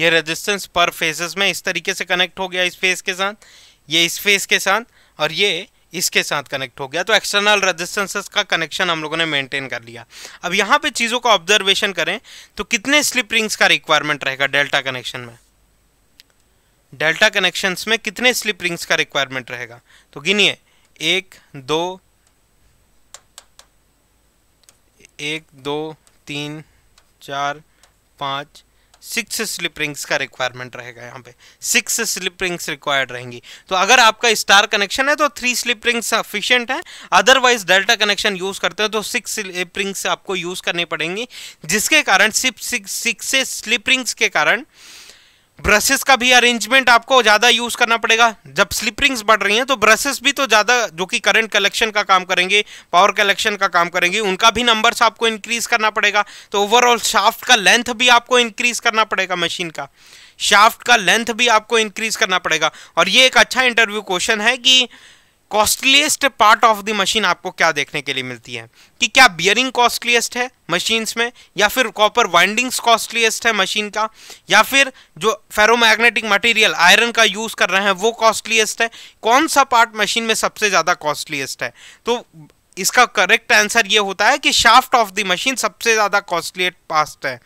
ये रेजिस्टेंस पर फेसेस में इस तरीके से कनेक्ट हो गया इस फेस के साथ ये इस फेस के साथ और ये इसके साथ कनेक्ट हो गया तो एक्सटर्नल रेजिस्टेंसेस का कनेक्शन हम लोगों ने मेंटेन कर लिया अब यहाँ पे चीज़ों का ऑब्जर्वेशन करें तो कितने स्लिप रिंग्स का रिक्वायरमेंट रहेगा डेल्टा कनेक्शन में डेल्टा कनेक्शंस में कितने स्लिप रिंग्स का रिक्वायरमेंट रहेगा तो गिनिए एक दो एक दो तीन चार पाँच सिक्स स्लिप रिंग्स का रिक्वायरमेंट रहेगा यहाँ पे सिक्स स्लिप रिंग्स रिक्वायर्ड रहेंगी तो अगर आपका स्टार कनेक्शन है तो थ्री स्लिप रिंग्स सफिशियंट है अदरवाइज डेल्टा कनेक्शन यूज़ करते हैं तो सिक्स स्लिप रिंग्स आपको यूज़ करनी पड़ेंगी जिसके कारण सिर्फ सिक्स सिक्स स्लिप रिंग्स के कारण ब्रशेस का भी अरेंजमेंट आपको ज़्यादा यूज़ करना पड़ेगा जब स्लिपरिंग्स बढ़ रही हैं तो ब्रशेस भी तो ज़्यादा जो कि करंट कलेक्शन का काम करेंगे पावर कलेक्शन का काम करेंगे उनका भी नंबर्स आपको इंक्रीज़ करना पड़ेगा तो ओवरऑल शाफ्ट का लेंथ भी आपको इंक्रीज़ करना पड़ेगा मशीन का शाफ्ट का लेंथ भी आपको इंक्रीज़ करना पड़ेगा और ये एक अच्छा इंटरव्यू क्वेश्चन है कि costliest part of the machine आपको क्या देखने के लिए मिलती है कि क्या बियरिंग कॉस्टलीस्ट है मशीन्स में या फिर कॉपर वाइंडिंग्स कॉस्टलीस्ट है मशीन का या फिर जो फेरोमैग्नेटिक मटेरियल आयरन का यूज़ कर रहे हैं वो कॉस्टलीस्ट है कौन सा पार्ट मशीन में सबसे ज़्यादा कॉस्टलीस्ट है तो इसका करेक्ट आंसर ये होता है कि शाफ्ट ऑफ द मशीन सबसे ज़्यादा कॉस्टली पास्ट है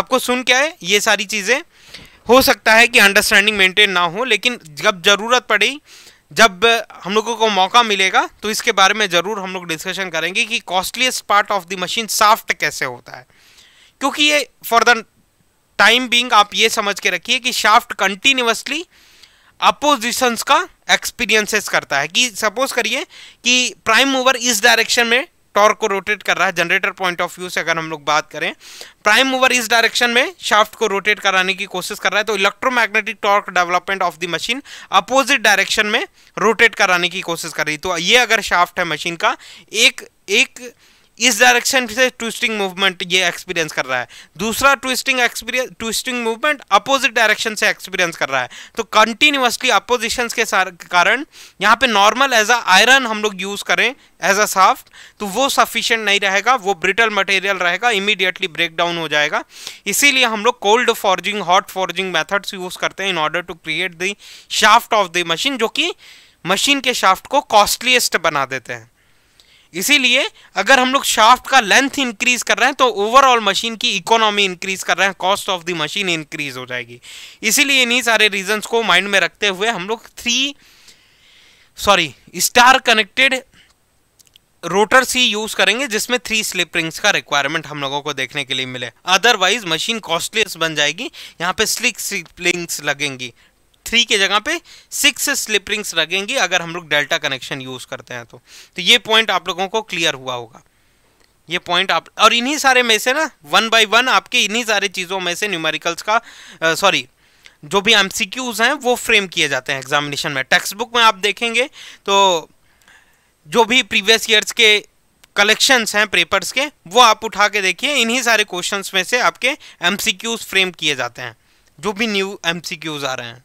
आपको सुन क्या है ये सारी चीज़ें हो सकता है कि अंडरस्टैंडिंग मेंटेन ना हो लेकिन जब ज़रूरत पड़ी जब हम लोगों को मौका मिलेगा तो इसके बारे में ज़रूर हम लोग डिस्कशन करेंगे कि costliest part of the machine shaft कैसे होता है क्योंकि ये फॉर द टाइम बींग आप ये समझ के रखिए कि शाफ्ट कंटिन्यूसली अपोजिशंस का एक्सपीरियंसेस करता है कि सपोज करिए कि प्राइम मूवर इस डायरेक्शन में टॉर्क को रोटेट कर रहा है जनरेटर पॉइंट ऑफ व्यू से अगर हम लोग बात करें प्राइम मूवर इस डायरेक्शन में शाफ्ट को रोटेट कराने की कोशिश कर रहा है तो electromagnetic torque development of the machine opposite direction में रोटेट कराने की कोशिश कर रही तो ये अगर शाफ्ट है मशीन का एक एक इस डायरेक्शन से ट्विस्टिंग मूवमेंट ये एक्सपीरियंस कर रहा है दूसरा twisting experience twisting movement opposite direction से एक्सपीरियंस कर रहा है तो कंटिन्यूसली अपोजिशंस के कारण यहाँ पे नॉर्मल एज अ आयरन हम लोग यूज़ करें एज अ साफ्ट तो वो सफिशियंट नहीं रहेगा वो ब्रिटल मटेरियल रहेगा इमीडिएटली ब्रेक डाउन हो जाएगा इसीलिए हम लोग cold forging hot forging methods use करते हैं in order to create the shaft of the machine जो कि मशीन के शाफ्ट को कॉस्टलीस्ट बना देते हैं इसीलिए अगर हम लोग शाफ्ट का लेंथ इंक्रीज कर रहे हैं तो ओवरऑल मशीन की इकोनॉमी इंक्रीज कर रहे हैं cost of the machine increase हो जाएगी इसीलिए इन्हीं सारे रीजंस को माइंड में रखते हुए हम लोग three sorry star connected rotors ही यूज करेंगे जिसमें थ्री स्लिप रिंग्स का रिक्वायरमेंट हम लोगों को देखने के लिए मिले अदरवाइज मशीन कॉस्टलियस बन जाएगी यहाँ पे स्लिक स्लिप रिंग्स लगेंगी थ्री के जगह पे सिक्स स्लिप रिंग्स लगेंगी अगर हम लोग डेल्टा कनेक्शन यूज़ करते हैं तो तो ये पॉइंट आप लोगों को क्लियर हुआ होगा ये पॉइंट आप और इन्हीं सारे में से ना वन बाई वन आपके इन्हीं सारे चीज़ों में से न्यूमेरिकल्स का सॉरी जो भी एम हैं वो फ्रेम किए जाते हैं एग्जामिनेशन में टेक्स्ट बुक में आप देखेंगे तो जो भी प्रीवियस ईयर्स के कलेक्शंस हैं पेपर्स के वो आप उठा के देखिए इन्हीं सारे क्वेश्चंस में से आपके एम फ्रेम किए जाते हैं जो भी न्यू एम आ रहे हैं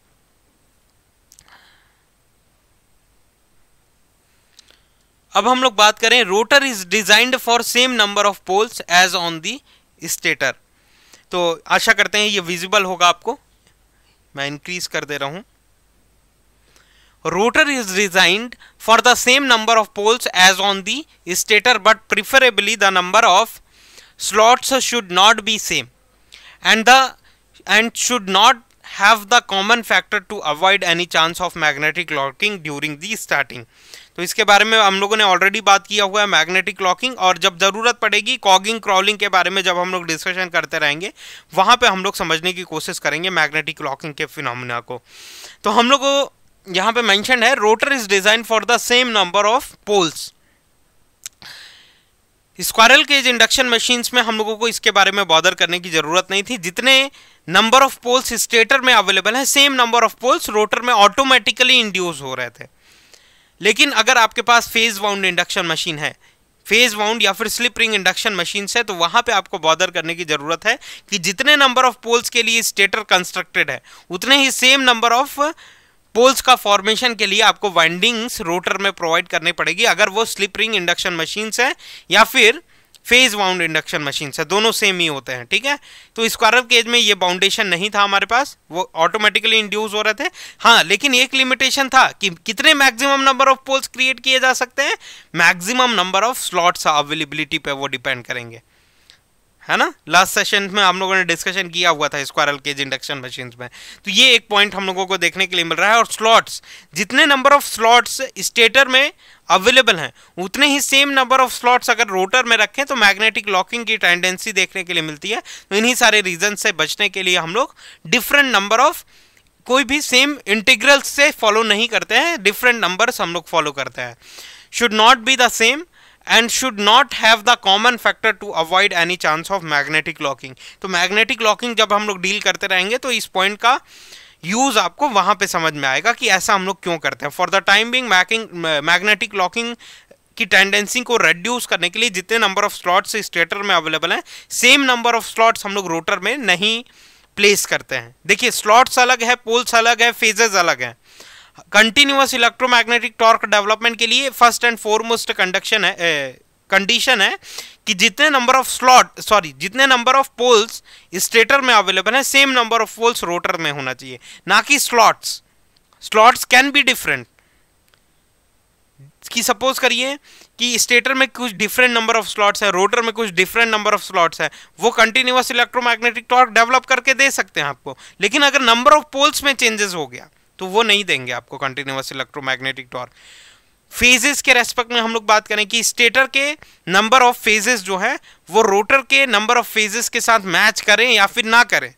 अब हम लोग बात करें rotor is designed for same number of poles as on the stator तो आशा करते हैं ये विजिबल होगा आपको मैं इंक्रीज कर दे रहा हूं rotor is designed for the same number of poles as on the stator but preferably the number of slots should not be same and the and should not have the common factor to avoid any chance of magnetic locking during the starting तो इसके बारे में हम लोगों ने already बात किया हुआ है मैग्नेटिक लॉकिंग और जब ज़रूरत पड़ेगी कॉगिंग क्रॉलिंग के बारे में जब हम लोग डिस्कशन करते रहेंगे वहाँ पर हम लोग समझने की कोशिश करेंगे मैग्नेटिक लॉकिंग के फिनमिना को तो हम लोग यहाँ पे मैंशन है rotor is design for the same number of poles squirrel cage induction machines में हम लोगों को इसके बारे में बॉदर करने की ज़रूरत नहीं थी जितने नंबर ऑफ पोल्स स्टेटर में अवेलेबल है same number of poles rotor में ऑटोमेटिकली इंड्यूस हो रहे थे लेकिन अगर आपके पास फेज वाउंड इंडक्शन मशीन है फेज वाउंड या फिर स्लिप रिंग इंडक्शन मशीन है तो वहां पे आपको बॉदर करने की जरूरत है कि जितने नंबर ऑफ पोल्स के लिए स्टेटर कंस्ट्रक्टेड है उतने ही सेम नंबर ऑफ पोल्स का फॉर्मेशन के लिए आपको वाइंडिंग्स रोटर में प्रोवाइड करनी पड़ेगी अगर वो स्लिप रिंग इंडक्शन मशीन्स हैं या फिर फेज वाउंड इंडक्शन मशीन से दोनों सेम ही होते हैं ठीक है तो स्क्वायरल केज में ये बाउंडेशन नहीं था हमारे पास वो ऑटोमेटिकली इंड्यूस हो रहे थे हाँ लेकिन एक लिमिटेशन था कि कितने maximum number of poles create किए जा सकते हैं maximum number of slots availability पे वो डिपेंड करेंगे है ना लास्ट सेशन में हम लोगों ने डिस्कशन किया हुआ था स्क्वायरल केज इंडक्शन मशीन में तो ये एक पॉइंट हम लोगों को देखने के लिए मिल रहा है और स्लॉट्स जितने नंबर ऑफ स्लॉट्स स्टेटर में अवेलेबल हैं उतने ही सेम नंबर ऑफ स्लॉट्स अगर रोटर में रखें तो मैग्नेटिक लॉकिंग की टेंडेंसी देखने के लिए मिलती है तो इन्हीं सारे रीजन से बचने के लिए हम लोग डिफरेंट नंबर ऑफ कोई भी सेम इंटीग्रल्स से फॉलो नहीं करते हैं डिफरेंट नंबर्स हम लोग फॉलो करते हैं should not be the same and should not have the common factor to avoid any chance of magnetic locking तो मैग्नेटिक लॉकिंग जब हम लोग डील करते रहेंगे तो इस पॉइंट का यूज़ आपको वहां पे समझ में आएगा कि ऐसा हम लोग क्यों करते हैं for the time being making magnetic locking की टेंडेंसी को रेड्यूस करने के लिए जितने नंबर ऑफ स्लॉट्स स्टेटर में अवेलेबल हैं सेम नंबर ऑफ स्लॉट्स हम लोग रोटर में नहीं प्लेस करते हैं देखिए स्लॉट्स अलग है पोल्स अलग है फेजेस अलग हैं कंटिन्यूस इलेक्ट्रोमैग्नेटिक टॉर्क डेवलपमेंट के लिए फर्स्ट एंड फोरमोस्ट कंडक्शन है कंडीशन है कि जितने नंबर ऑफ स्लॉट सॉरी जितने नंबर ऑफ पोल्स स्टेटर में अवेलेबल है same number of poles rotor में होना चाहिए ना कि slots slots can be different कि सपोज करिए कि स्टेटर में कुछ डिफरेंट नंबर ऑफ स्लॉट्स है रोटर में कुछ डिफरेंट नंबर ऑफ स्लॉट्स है वो कंटिन्यूस इलेक्ट्रोमैग्नेटिक टॉर्क डेवलप करके दे सकते हैं आपको लेकिन अगर नंबर ऑफ पोल्स में चेंजेस हो गया तो वो नहीं देंगे आपको कंटिन्यूस इलेक्ट्रोमैग्नेटिक टॉर्क फेजेस के रेस्पेक्ट में हम लोग बात करें कि स्टेटर के नंबर ऑफ फेजेस जो है वो रोटर के नंबर ऑफ फेजेस के साथ मैच करें या फिर ना करें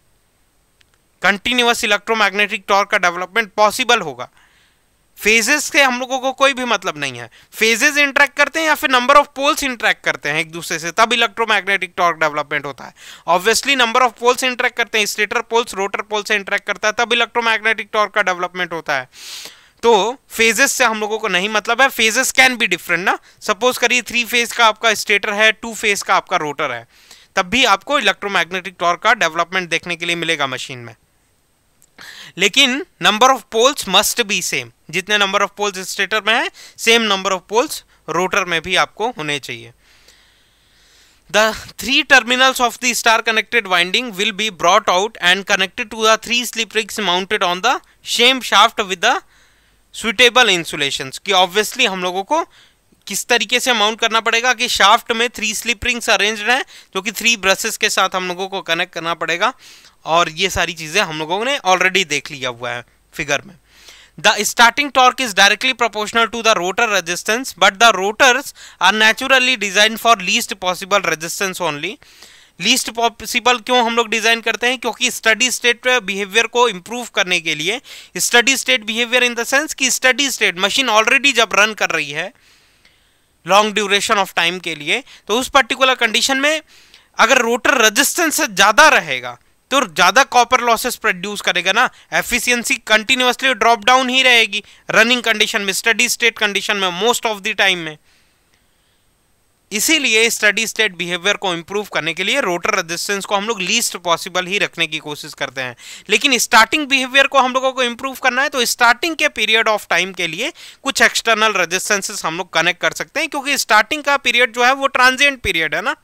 कंटिन्यूस इलेक्ट्रोमैग्नेटिक टॉर्क का डेवलपमेंट पॉसिबल होगा फेजेस से हम लोगों को कोई भी मतलब नहीं है फेजेस इंट्रैक्ट करते हैं या फिर नंबर ऑफ पोल्स इंट्रैक्ट करते हैं एक दूसरे से तब इलेक्ट्रोमैग्नेटिक टॉर्क डेवलपमेंट होता है obviously number of poles interact करते हैं स्टेटर पोल्स रोटर पोल्स से इंटरेक्ट करता है तब इलेक्ट्रोमैग्नेटिक टॉर्क का डेवलपमेंट होता है तो फेजेस से हम लोगों को नहीं मतलब है फेजेस कैन बी डिफरेंट ना सपोज करिए थ्री फेज का आपका स्टेटर है टू फेज का आपका रोटर है तब भी आपको इलेक्ट्रोमैग्नेटिक टॉर्क का डेवलपमेंट देखने के लिए मिलेगा मशीन में लेकिन number of poles must be same जितने नंबर ऑफ पोल्स स्टेटर में है same number of poles rotor में भी आपको होने चाहिए the three terminals of the star connected winding will be brought out and connected to the three slip rings mounted on the same shaft with the suitable insulation कि obviously हम लोगों को किस तरीके से माउंट करना पड़ेगा कि शाफ्ट में थ्री स्लिप रिंग्स अरेंज्ड हैं जो कि थ्री ब्रशेस के साथ हम लोगों को कनेक्ट करना पड़ेगा और ये सारी चीज़ें हम लोगों ने ऑलरेडी देख लिया हुआ है फिगर में the starting torque is directly proportional to the rotor resistance but the rotors are naturally design for least possible resistance only least possible क्यों हम लोग डिज़ाइन करते हैं क्योंकि स्टडी स्टेट बिहेवियर को इम्प्रूव करने के लिए steady state behaviour in the sense कि स्टडी स्टेट मशीन ऑलरेडी जब रन कर रही है लॉन्ग ड्यूरेशन ऑफ टाइम के लिए तो उस पर्टिकुलर कंडीशन में अगर रोटर रजिस्टेंस ज़्यादा रहेगा तो ज़्यादा कॉपर लॉसेस प्रोड्यूस करेगा ना एफिशिएंसी कंटिन्यूसली ड्रॉप डाउन ही रहेगी रनिंग कंडीशन में स्टडी स्टेट कंडीशन में मोस्ट ऑफ द टाइम में इसीलिए स्टडी स्टेट बिहेवियर को इम्प्रूव करने के लिए रोटर रेजिस्टेंस को हम लोग लीस्ट पॉसिबल ही रखने की कोशिश करते हैं लेकिन स्टार्टिंग बिहेवियर को हम लोगों को इम्प्रूव करना है तो स्टार्टिंग के पीरियड ऑफ टाइम के लिए कुछ एक्सटर्नल रेजिस्टेंसेस हम लोग कनेक्ट कर सकते हैं क्योंकि स्टार्टिंग का पीरियड जो है वो ट्रांजेंट पीरियड है ना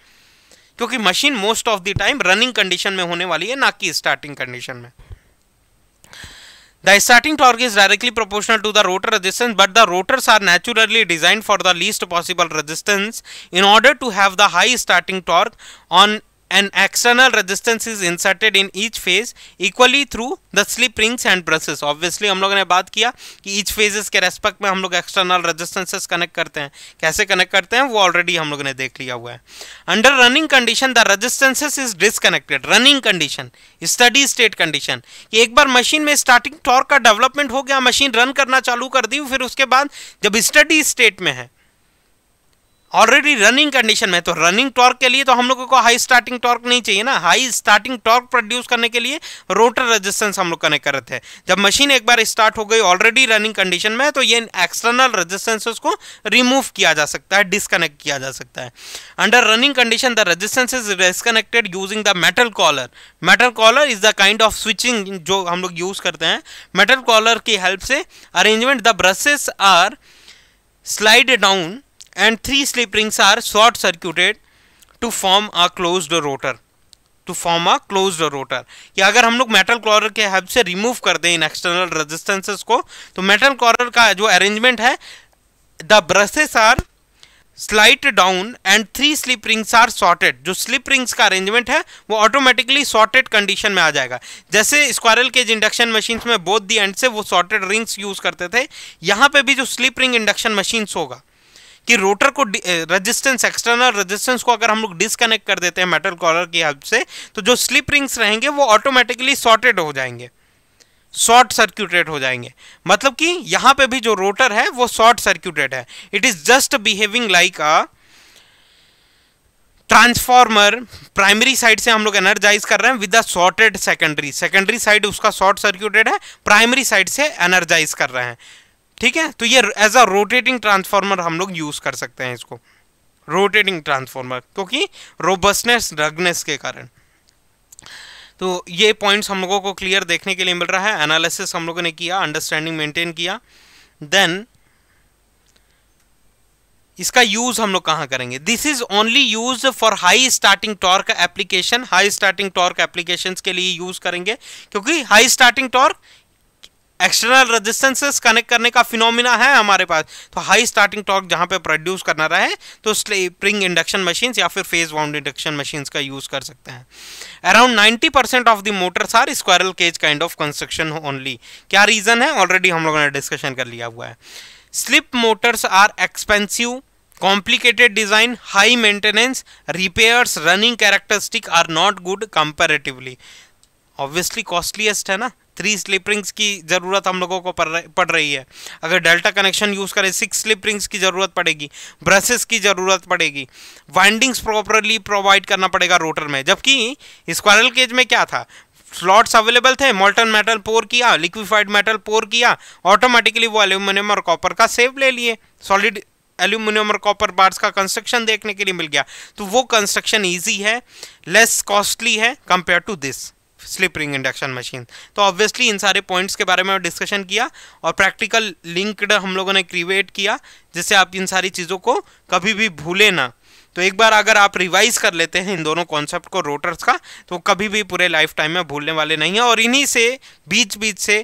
क्योंकि machine most of the time running condition में होने वाली है ना कि स्टार्टिंग कंडीशन में the starting torque is directly proportional to the rotor resistance but the rotors are naturally design for the least possible resistance in order to have the high starting torque on An external resistance is inserted in each phase equally through the slip rings and brushes. Obviously हम लोगों ने बात किया कि each phases के respect में हम लोग external resistances कनेक्ट करते हैं कैसे कनेक्ट करते हैं वो ऑलरेडी हम लोगों ने देख लिया हुआ है under running condition the resistances is disconnected running condition steady state condition कि एक बार मशीन में स्टार्टिंग टॉर्क का डेवलपमेंट हो गया मशीन रन करना चालू कर दी फिर उसके बाद जब स्टडी स्टेट में है ऑलरेडी रनिंग कंडीशन में तो रनिंग टॉर्क के लिए तो हम लोगों को हाई स्टार्टिंग टॉर्क नहीं चाहिए ना हाई स्टार्टिंग टॉर्क प्रोड्यूस करने के लिए रोटर रेजिस्टेंस हम लोग कनेक्ट कर रहे थे जब मशीन एक बार स्टार्ट हो गई ऑलरेडी रनिंग कंडीशन में तो ये एक्सटर्नल रेजिस्टेंसेस को रिमूव किया जा सकता है डिसकनेक्ट किया जा सकता है under running condition the resistance is disconnected using the metal collar metal collar is the kind of switching जो हम लोग यूज़ करते हैं मेटल कॉलर की हेल्प से arrangement the brushes are slide down and three slip rings are short circuited to form a closed rotor to form a close rotor या अगर हम लोग मेटल collar के help से रिमूव kar दें इन external resistances को तो मेटल क्लोरर का जो अरेंजमेंट है the brushes are slide down and three slip rings are shorted जो स्लिप रिंग्स का अरेंजमेंट है वो ऑटोमेटिकली सॉर्टेड कंडीशन में आ जाएगा जैसे स्क्वायरल केज इंडक्शन मशीन्स में बोथ दी एंड से वो सॉर्टेड रिंग्स यूज़ करते थे यहाँ पे भी जो स्लिप रिंग इंडक्शन मशीन्स होगा कि रोटर को रेजिस्टेंस एक्सटर्नल रेजिस्टेंस को अगर हम लोग डिसकनेक्ट कर देते हैं मेटल कॉलर की हेल्प से तो जो स्लिप रिंग्स रहेंगे वो ऑटोमेटिकली शॉर्टेड हो जाएंगे शॉर्ट सर्क्यूटेड हो जाएंगे मतलब कि यहाँ पे भी जो रोटर है वो शॉर्ट सर्क्यूटेड है it is just behaving like a transformer primary side से हम लोग एनर्जाइज कर रहे हैं with the shorted secondary secondary side उसका शॉर्ट सर्क्यूटेड है प्राइमरी साइड से एनर्जाइज कर रहे हैं ठीक है तो ये एज अ रोटेटिंग ट्रांसफार्मर हम लोग यूज़ कर सकते हैं इसको रोटेटिंग ट्रांसफार्मर क्योंकि रोबस्टनेस रगनेस के कारण तो ये पॉइंट्स हम लोगों को क्लियर देखने के लिए मिल रहा है एनालिसिस हम लोगों ने किया अंडरस्टैंडिंग मेंटेन किया देन इसका यूज हम लोग कहाँ करेंगे this is only use for high starting torque application high starting torque application के लिए यूज करेंगे क्योंकि high starting torque external resistances connect करने का फिनोमिना है हमारे पास तो हाई स्टार्टिंग टॉर्क जहाँ पे प्रोड्यूस करना रहे तो स्प्रिंग इंडक्शन मशीन्स या फिर फेज वाउंड इंडक्शन मशीन्स का यूज़ कर सकते हैं around ninety percent of the motors are squirrel cage kind of construction only क्या रीज़न है ऑलरेडी हम लोगों ने डिस्कशन कर लिया हुआ है slip motors are expensive complicated design high maintenance repairs running characteristic are not good comparatively obviously costliest है ना थ्री स्लिप रिंग्स की ज़रूरत हम लोगों को पड़ रही है अगर डेल्टा कनेक्शन यूज़ करें सिक्स स्लिप रिंग्स की ज़रूरत पड़ेगी ब्रशेस की ज़रूरत पड़ेगी वाइंडिंग्स प्रॉपरली प्रोवाइड करना पड़ेगा रोटर में जबकि स्क्वायरल केज में क्या था स्लॉट्स अवेलेबल थे मोल्टन मेटल पोर किया लिक्विफाइड मेटल पोर किया ऑटोमेटिकली वो एल्यूमिनियम और कॉपर का सेव ले लिए सॉलिड एल्यूमिनियम और कॉपर बार्स का कंस्ट्रक्शन देखने के लिए मिल गया तो वो कंस्ट्रक्शन ईजी है लेस कॉस्टली है compare to this slip ring induction machine तो ऑब्वियसली इन सारे पॉइंट्स के बारे में डिस्कशन किया और प्रैक्टिकल लिंक्ड हम लोगों ने क्रिएट किया जिससे आप इन सारी चीज़ों को कभी भी भूले ना तो एक बार अगर आप रिवाइज कर लेते हैं इन दोनों कॉन्सेप्ट को रोटर्स का तो कभी भी पूरे लाइफ टाइम में भूलने वाले नहीं हैं और इन्हीं से बीच बीच से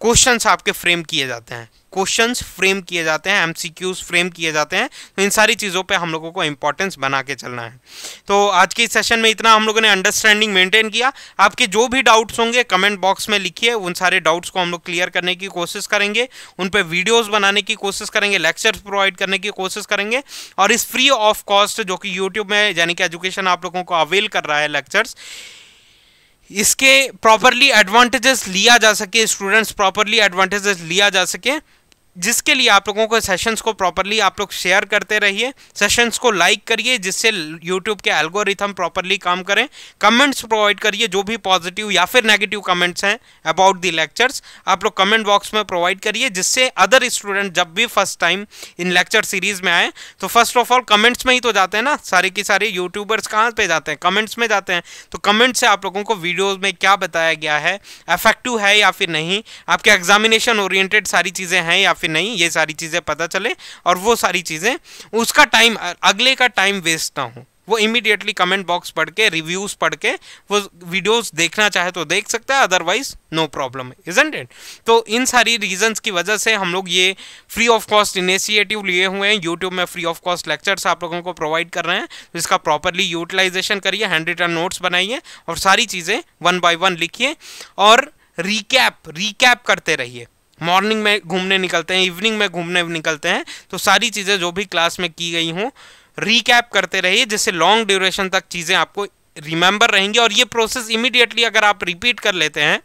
क्वेश्चंस आपके फ्रेम किए जाते हैं क्वेश्चंस फ्रेम किए जाते हैं एमसीक्यूज फ्रेम किए जाते हैं तो इन सारी चीज़ों पे हम लोगों को इंपॉर्टेंस बना के चलना है तो आज के सेशन में इतना हम लोगों ने अंडरस्टैंडिंग मेंटेन किया आपके जो भी डाउट्स होंगे कमेंट बॉक्स में लिखिए उन सारे डाउट्स को हम लोग क्लियर करने की कोशिश करेंगे उन पर वीडियोज़ बनाने की कोशिश करेंगे लेक्चर्स प्रोवाइड करने की कोशिश करेंगे और इस फ्री ऑफ कॉस्ट जो कि यूट्यूब में यानी कि एजुकेशन आप लोगों को अवेल कर रहा है लेक्चर्स इसके प्रॉपरली एडवांटेजेस लिया जा सके स्टूडेंट्स प्रॉपरली एडवांटेजेस लिया जा सके जिसके लिए आप लोगों को सेशंस को प्रॉपरली आप लोग शेयर करते रहिए सेशंस को लाइक करिए जिससे यूट्यूब के एल्गोरिथम प्रॉपरली काम करें कमेंट्स प्रोवाइड करिए जो भी पॉजिटिव या फिर नेगेटिव कमेंट्स हैं अबाउट दी लेक्चर्स आप लोग कमेंट बॉक्स में प्रोवाइड करिए जिससे अदर स्टूडेंट जब भी फर्स्ट टाइम इन लेक्चर सीरीज में आए तो फर्स्ट ऑफ ऑल कमेंट्स में ही तो जाते हैं ना सारे के सारे यूट्यूबर्स कहाँ पर जाते हैं कमेंट्स में जाते हैं तो कमेंट्स से आप लोगों को वीडियोज़ में क्या बताया गया है अफेक्टिव है या फिर नहीं आपके एग्जामिनेशन ओरिएटेड सारी चीज़ें हैं या फिर फिर नहीं ये सारी चीज़ें पता चले और वो सारी चीज़ें उसका टाइम अगले का टाइम वेस्ट ना हो वो इमीडिएटली कमेंट बॉक्स पढ़ के रिव्यूज़ पढ़ के वो वीडियोस देखना चाहे तो देख सकता है otherwise no problem isn't it तो इन सारी रीजंस की वजह से हम लोग ये फ्री ऑफ कॉस्ट इनिशिएटिव लिए हुए हैं यूट्यूब में फ्री ऑफ कॉस्ट लेक्चर्स आप लोगों को प्रोवाइड कर रहे हैं तो इसका प्रॉपरली यूटिलाइजेशन करिए हैंड रिटर्न नोट्स बनाइए और सारी चीज़ें वन बाई वन लिखिए और रिकैप रिकैप करते रहिए मॉर्निंग में घूमने निकलते हैं इवनिंग में घूमने निकलते हैं तो सारी चीज़ें जो भी क्लास में की गई हों रिकैप करते रहिए जिससे लॉन्ग ड्यूरेशन तक चीज़ें आपको रिमेंबर रहेंगी और ये प्रोसेस इमीडिएटली अगर आप रिपीट कर लेते हैं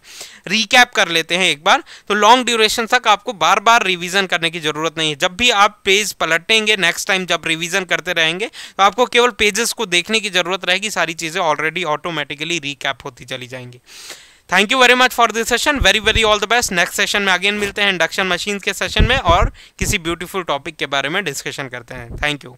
रिकैप कर लेते हैं एक बार तो लॉन्ग ड्यूरेशन तक आपको बार बार रिवीजन करने की ज़रूरत नहीं है जब भी आप पेज पलटेंगे नेक्स्ट टाइम जब रिवीजन करते रहेंगे तो आपको केवल पेजेस को देखने की ज़रूरत रहेगी सारी चीज़ें ऑलरेडी ऑटोमेटिकली रिकैप होती चली जाएंगी thank you very much for this session very very all the best next session में अगेन मिलते हैं इंडक्शन मशीन के सेशन में और किसी ब्यूटीफुल टॉपिक के बारे में डिस्कशन करते हैं थैंक यू